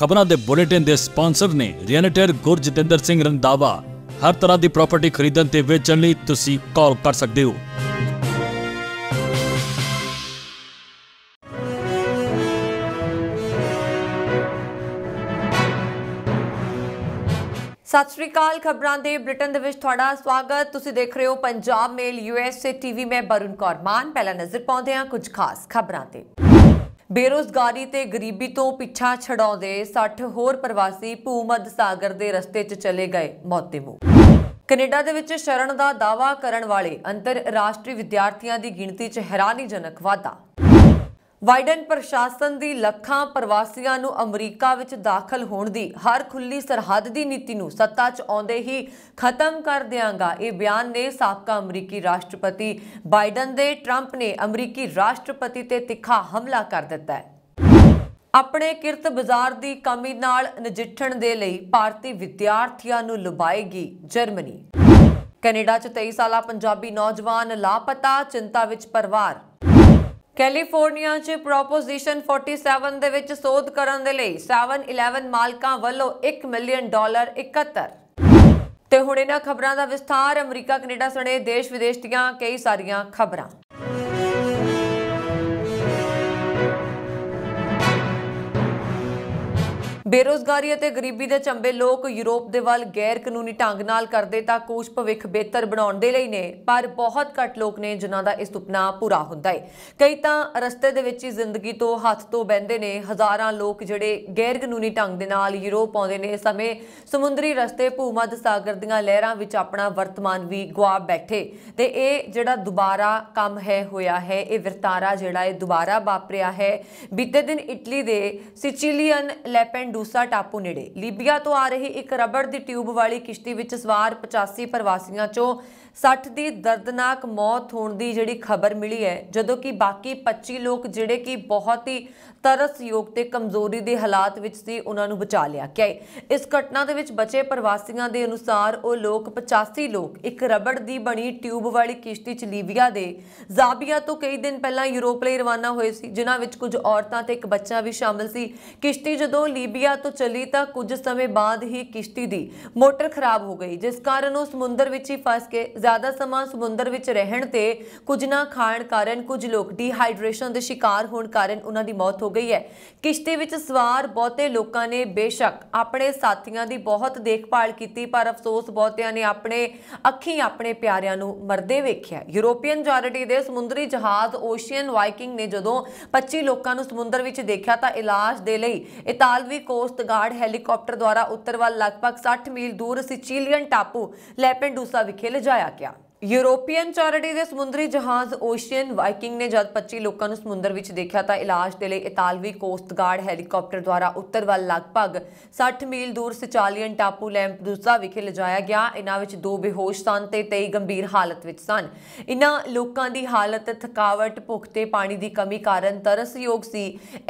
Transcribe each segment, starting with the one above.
ਖਬਰਾਂ ਦੇ ਬੁਲੇਟਿਨ ਦੇ ਸਪਾਂਸਰ ਨੇ ਰੀਅਲਟਰ ਗੁਰਜਤਿੰਦਰ ਸਿੰਘ ਰੰਦਾਵਾ ਹਰ ਤਰ੍ਹਾਂ ਦੀ ਪ੍ਰਾਪਰਟੀ ਖਰੀਦਣ ਤੇ ਵੇਚਣ ਲਈ ਤੁਸੀਂ ਕਾਲ ਕਰ ਸਕਦੇ ਹੋ ਸਤਿ ਸ਼੍ਰੀ ਅਕਾਲ ਖਬਰਾਂ ਦੇ ਬ੍ਰਿਟਨ ਦੇ ਵਿੱਚ ਤੁਹਾਡਾ ਸਵਾਗਤ ਤੁਸੀਂ ਦੇਖ ਰਹੇ ਹੋ ਪੰਜਾਬ ਮੇਲ ਯੂਐਸਏ ਟੀਵੀ ਮੈਂ ਬਰੁਨ ਕੌਰ ਮਾਨ ਪਹਿਲਾ ਨਜ਼ਰ ਪਾਉਂਦੇ ਹਾਂ ਕੁਝ ਖਾਸ ਖਬਰਾਂ ਤੇ ਬੇਰੋਜ਼ਗਾਰੀ ਤੇ ਗਰੀਬੀ ਤੋਂ ਪਿੱਛਾ ਛਡਾਉਂਦੇ 60 ਹੋਰ ਪ੍ਰਵਾਸੀ ਭੂਮੱਧ ਸਾਗਰ ਦੇ ਰਸਤੇ 'ਚ ਚਲੇ ਗਏ ਮੌਤੇ ਮੂ ਕੈਨੇਡਾ ਦੇ ਵਿੱਚ ਸ਼ਰਨ ਦਾ ਦਾਵਾ ਕਰਨ ਵਾਲੇ ਅੰਤਰਰਾਸ਼ਟਰੀ ਵਿਦਿਆਰਥੀਆਂ ਦੀ ਗਿਣਤੀ 'ਚ ਹੈਰਾਨੀਜਨਕ ਵਾਧਾ ਵਾਈਡਨ ਪ੍ਰਸ਼ਾਸਨ ਦੀ ਲੱਖਾਂ ਪ੍ਰਵਾਸੀਆਂ ਨੂੰ ਅਮਰੀਕਾ ਵਿੱਚ ਦਾਖਲ ਹੋਣ ਦੀ ਹਰ ਖੁੱਲੀ ਸਰਹੱਦ ਦੀ ਨੀਤੀ ਨੂੰ ਸੱਤਾ 'ਚ ਆਉਂਦੇ ਹੀ ਖਤਮ ਕਰ ਦੇਵਾਂਗਾ ਇਹ ਬਿਆਨ ਨੇ ਸਾਬਕਾ ਅਮਰੀਕੀ ਰਾਸ਼ਟਰਪਤੀ ਬਾਈਡਨ ਦੇ 트ੰਪ ਨੇ ਅਮਰੀਕੀ ਰਾਸ਼ਟਰਪਤੀ ਤੇ ਤਿੱਖਾ ਹਮਲਾ ਕਰ ਦਿੱਤਾ ਹੈ ਆਪਣੇ ਕਿਰਤ ਬਾਜ਼ਾਰ ਦੀ ਕਮੀ ਨਾਲ ਨਜਿੱਠਣ ਦੇ ਲਈ ਭਾਰਤੀ ਵਿਦਿਆਰਥੀਆਂ ਨੂੰ ਲੁਬਾਏਗੀ ਜਰਮਨੀ ਕੈਨੇਡਾ 'ਚ 23 ਸਾਲਾ ਪੰਜਾਬੀ ਨੌਜਵਾਨ ਲਾਪਤਾ ਚਿੰਤਾ ਵਿੱਚ ਪਰਿਵਾਰ ਕੈਲੀਫੋਰਨੀਆ 'ਚ ਪ੍ਰੋਪੋਜੀਸ਼ਨ 47 ਦੇ ਵਿੱਚ ਸੋਧ ਕਰਨ ਦੇ ਲਈ 711 ਮਾਲਕਾਂ ਵੱਲੋਂ 1 ਮਿਲੀਅਨ ਡਾਲਰ ਇਕੱਤਰ ਤੇ ਹੁਣ ਇਹਨਾਂ ਖਬਰਾਂ ਦਾ ਵਿਸਥਾਰ ਅਮਰੀਕਾ ਕੈਨੇਡਾ ਸਣੇ ਦੇਸ਼ ਵਿਦੇਸ਼ ਦੀਆਂ ਕਈ ਸਾਰੀਆਂ ਖਬਰਾਂ ਬੇਰੋਜ਼ਗਾਰੀ ਅਤੇ ਗਰੀਬੀ ਦੇ ਚੰਬੇ ਲੋਕ ਯੂਰਪ ਦੇ ਵੱਲ ਗੈਰ ਕਾਨੂੰਨੀ ਢੰਗ ਨਾਲ ਕਰਦੇ ਤਾਂ ਕੋਸ਼ ਭਵਿੱਖ ਬਿਹਤਰ ਬਣਾਉਣ ਦੇ ਲਈ ਨੇ ਪਰ ਬਹੁਤ ਘੱਟ ਲੋਕ ਨੇ ਜਿਨ੍ਹਾਂ ਦਾ ਇਹ ਸੁਪਨਾ ਪੂਰਾ ਹੁੰਦਾ ਹੈ ਕਈ ਤਾਂ ਰਸਤੇ ਦੇ ਵਿੱਚ ਹੀ ਜ਼ਿੰਦਗੀ ਤੋਂ ਹੱਥ ਤੋਂ ਬੰਦੇ ਨੇ ਹਜ਼ਾਰਾਂ ਲੋਕ ਜਿਹੜੇ ਗੈਰ ਕਾਨੂੰਨੀ ਢੰਗ ਦੇ ਨਾਲ ਯੂਰਪ ਆਉਂਦੇ ਨੇ ਸਮੇਂ ਸਮੁੰਦਰੀ ਰਸਤੇ ਭੂਮੱਧ ਸਾਗਰ ਦੀਆਂ ਲਹਿਰਾਂ ਵਿੱਚ ਆਪਣਾ ਵਰਤਮਾਨ ਵੀ ਗਵਾ ਬੈਠੇ ਤੇ ਇਹ ਜਿਹੜਾ ਦੁਬਾਰਾ ਕੰਮ ਹੈ ਹੋਇਆ ਹੈ ਇਹ ਵਰਤਾਰਾ ਜਿਹੜਾ ਇਹ ਦੁਬਾਰਾ ਵਾਪਰਿਆ ਹੈ ਬੀਤੇ ਦਿਨ ਇਟਲੀ ਦੇ ਸਿਚਿਲੀਅਨ ਲੈਪੈਂਡ ਲੂਸਾ ਟਾਪੂ ਨੇੜੇ ਲੀਬੀਆ ਤੋਂ ਆ ਰਹੀ ਇੱਕ ਰਬੜ ਦੀ ਟਿਊਬ ਵਾਲੀ ਕਿਸ਼ਤੀ ਵਿੱਚ ਸਵਾਰ 85 ਪ੍ਰਵਾਸੀਆਂ ਚੋਂ 60 ਦੀ ਦਰਦਨਾਕ ਮੌਤ ਹੋਣ ਦੀ ਜਿਹੜੀ ਖਬਰ ਮਿਲੀ ਹੈ ਜਦੋਂ ਕਿ ਬਾਕੀ 25 ਲੋਕ ਜਿਹੜੇ ਕਿ ਬਹੁਤ ਹੀ ਤਰਸਯੋਗ ਤੇ ਕਮਜ਼ੋਰੀ ਦੇ ਹਾਲਾਤ ਵਿੱਚ ਸੀ ਉਹਨਾਂ ਨੂੰ ਬਚਾ ਲਿਆ ਕਿ ਇਸ ਘਟਨਾ ਦੇ ਵਿੱਚ ਬਚੇ ਪ੍ਰਵਾਸੀਆਂ ਦੇ ਅਨੁਸਾਰ ਉਹ ਲੋਕ 85 ਲੋਕ ਇੱਕ ਰਬੜ ਦੀ ਬਣੀ ਟਿਊਬ ਵਾਲੀ ਕਿਸ਼ਤੀ ਚ ਲੀਬੀਆ ਦੇ ਜ਼ਾਬੀਆ ਤੋਂ ਕਈ ਦਿਨ ਪਹਿਲਾਂ ਯੂਰਪ ਲਈ ਰਵਾਨਾ ਹੋਏ ਸੀ ਜਿਨ੍ਹਾਂ ਵਿੱਚ ਕੁਝ ਔਰਤਾਂ ਤੇ ਇੱਕ ਬੱਚਾ ਵੀ ਸ਼ਾਮਲ ਸੀ ਕਿਸ਼ਤੀ ਜਦੋਂ ਲੀਬੀਆ ਤੋਂ ਚੱਲੀ ਤਾਂ ਕੁਝ ਸਮੇਂ ਬਾਅਦ ਹੀ ਕਿਸ਼ਤੀ ਦੀ ਮੋਟਰ ਖਰਾਬ ਹੋ ਗਈ ਜਿਸ ਕਾਰਨ ਉਹ ਸਮੁੰਦਰ ਵਿੱਚ ਹੀ ਫਸ ਕੇ ਜ਼ਿਆਦਾ ਸਮਾਂ ਸਮੁੰਦਰ ਵਿੱਚ ਰਹਿਣ ਤੇ ਕੁਝ ਨਾ ਖਾਣ ਕਾਰਨ ਕੁਝ ਲੋਕ ਡੀਹਾਈਡਰੇਸ਼ਨ ਦੇ ਸ਼ਿਕਾਰ ਹੋਣ ਕਾਰਨ ਉਹਨਾਂ ਦੀ ਮੌਤ ਹੋ ਹੋ ਗਈ ਹੈ ਕਿਸ਼ਤੀ ਵਿੱਚ ਸਵਾਰ ਬਹੁਤੇ ਲੋਕਾਂ ਨੇ ਬੇਸ਼ੱਕ ਆਪਣੇ ਸਾਥੀਆਂ ਦੀ ਬਹੁਤ ਦੇਖਭਾਲ ਕੀਤੀ ਪਰ ਅਫਸੋਸ ਬਹੁਤਿਆਂ ਨੇ ਆਪਣੇ ਅੱਖੀਂ ਆਪਣੇ ਪਿਆਰਿਆਂ ਨੂੰ ਮਰਦੇ ਵੇਖਿਆ ਯੂਰੋਪੀਅਨ ਜਾਰਟੀ ਦੇ ਸਮੁੰਦਰੀ ਜਹਾਜ਼ ਓਸ਼ੀਅਨ ਵਾਈਕਿੰਗ ਨੇ ਜਦੋਂ 25 ਲੋਕਾਂ ਨੂੰ ਸਮੁੰਦਰ ਵਿੱਚ ਦੇਖਿਆ ਤਾਂ ਇਲਾਜ ਦੇ ਲਈ ਇਤਾਲਵੀ ਕੋਸਟ ਗਾਰਡ ਹੈਲੀਕਾਪਟਰ ਦੁਆਰਾ ਉੱਤਰ ਵੱਲ ਲਗਭਗ 60 ਮੀਲ ਦੂਰ ਸਿਚੀਲੀਅਨ ਟਾਪੂ ਲੈਪੈਂਡੂਸਾ ਵਿਖੇ ਲਿਜਾਇਆ ਗਿਆ ਯੂਰੋਪੀਅਨ ਚੈਰਿਟੀ ਦੇ ਸਮੁੰਦਰੀ ਜਹਾਜ਼ ਓਸ਼ੀਅਨ ਵਾਈਕਿੰਗ ਨੇ ਜਦ 25 ਲੋਕਾਂ ਨੂੰ ਸਮੁੰਦਰ ਵਿੱਚ ਦੇਖਿਆ ਤਾਂ ਇਲਾਜ ਦੇ ਲਈ ਇਤਾਲਵੀ ਕੋਸਟ ਗਾਰਡ ਹੈਲੀਕਾਪਟਰ ਦੁਆਰਾ ਉੱਤਰ ਵੱਲ ਲਗਭਗ 60 ਮੀਲ ਦੂਰ ਸਿਚਾਲੀਅਨ ਟਾਪੂ ਲੈਂਪਦੂਸਾ ਵਿਖੇ ਲਿਜਾਇਆ ਗਿਆ ਇਨ੍ਹਾਂ ਵਿੱਚ ਦੋ ਬੇਹੋਸ਼ ਸਨ ਤੇ 23 ਗੰਭੀਰ ਹਾਲਤ ਵਿੱਚ ਸਨ ਇਨ੍ਹਾਂ ਲੋਕਾਂ ਦੀ ਹਾਲਤ ਥਕਾਵਟ ਭੁੱਖ ਤੇ ਪਾਣੀ ਦੀ ਕਮੀ ਕਾਰਨ ਤਰਸਯੋਗ ਸੀ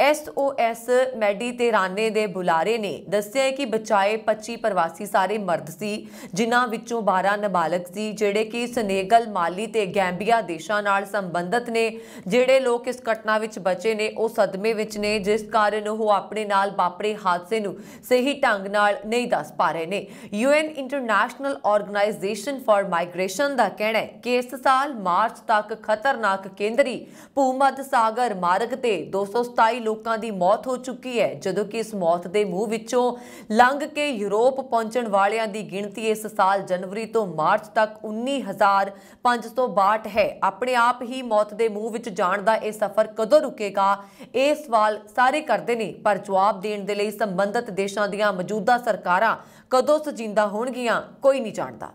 ਐਸਓਐਸ ਮੈਡੀਟੇਰਾਨੇ ਦੇ ਬੁਲਾਰੇ ਨੇ ਦੱਸਿਆ ਕਿ ਬਚਾਏ 25 ਪ੍ਰਵਾਸੀ ਸਾਰੇ ਮਰਦ ਸੀ ਜਿਨ੍ਹਾਂ ਵਿੱਚੋਂ 12 ਨਾਬਾਲਗ ਸੀ ਜਿਹੜੇ ਕਿ ਸਨੇਗਲ ਮਾਲੀ ਤੇ ਗੈਂਬੀਆ ਦੇਸ਼ਾਂ ਨਾਲ ਸੰਬੰਧਤ ਨੇ ਜਿਹੜੇ ਲੋਕ ਇਸ ਘਟਨਾ ਵਿੱਚ ਬਚੇ ਨੇ ਉਹ ਸਦਮੇ ਵਿੱਚ ਨੇ ਜਿਸ ਕਾਰਨ ਉਹ ਆਪਣੇ ਨਾਲ ਵਾਪਰੇ ਹਾਦਸੇ ਨੂੰ ਸਹੀ ਢੰਗ ਨਾਲ ਨਹੀਂ ਦੱਸ ਪਾ ਰਹੇ ਨੇ UN international organization for migration ਦਾ ਕਹਿਣਾ ਹੈ ਕਿ ਇਸ ਸਾਲ ਮਾਰਚ ਤੱਕ ਖਤਰਨਾਕ ਕੇਂਦਰੀ ਭੂਮੱਧ ਸਾਗਰ ਮਾਰਗ ਤੇ 227 ਲੋਕਾਂ ਦੀ ਮੌਤ ਹੋ ਚੁੱਕੀ ਹੈ ਜਦੋਂ ਕਿ ਇਸ ਮੌਤ ਦੇ ਮੂੰਹ ਵਿੱਚੋਂ ਲੰਘ ਕੇ ਯੂਰਪ ਪਹੁੰਚਣ ਵਾਲਿਆਂ ਦੀ ਗਿਣਤੀ ਇਸ ਸਾਲ ਜਨਵਰੀ ਤੋਂ ਮਾਰਚ ਤੱਕ 19000 ਰਫ਼ਤਾਰ 562 ਹੈ ਆਪਣੇ ਆਪ ਹੀ ਮੌਤ ਦੇ ਮੂੰਹ ਵਿੱਚ ਜਾਣ ਦਾ ਇਹ ਸਫ਼ਰ ਕਦੋਂ ਰੁਕੇਗਾ ਇਹ ਸਵਾਲ ਸਾਰੇ ਕਰਦੇ ਨੇ ਪਰ ਜਵਾਬ ਦੇਣ ਦੇ ਲਈ ਸੰਬੰਧਿਤ ਦੇਸ਼ਾਂ ਦੀਆਂ ਮੌਜੂਦਾ ਸਰਕਾਰਾਂ ਕਦੋਂ ਸਜਿੰਦਾ ਹੋਣਗੀਆਂ ਕੋਈ ਨਹੀਂ ਜਾਣਦਾ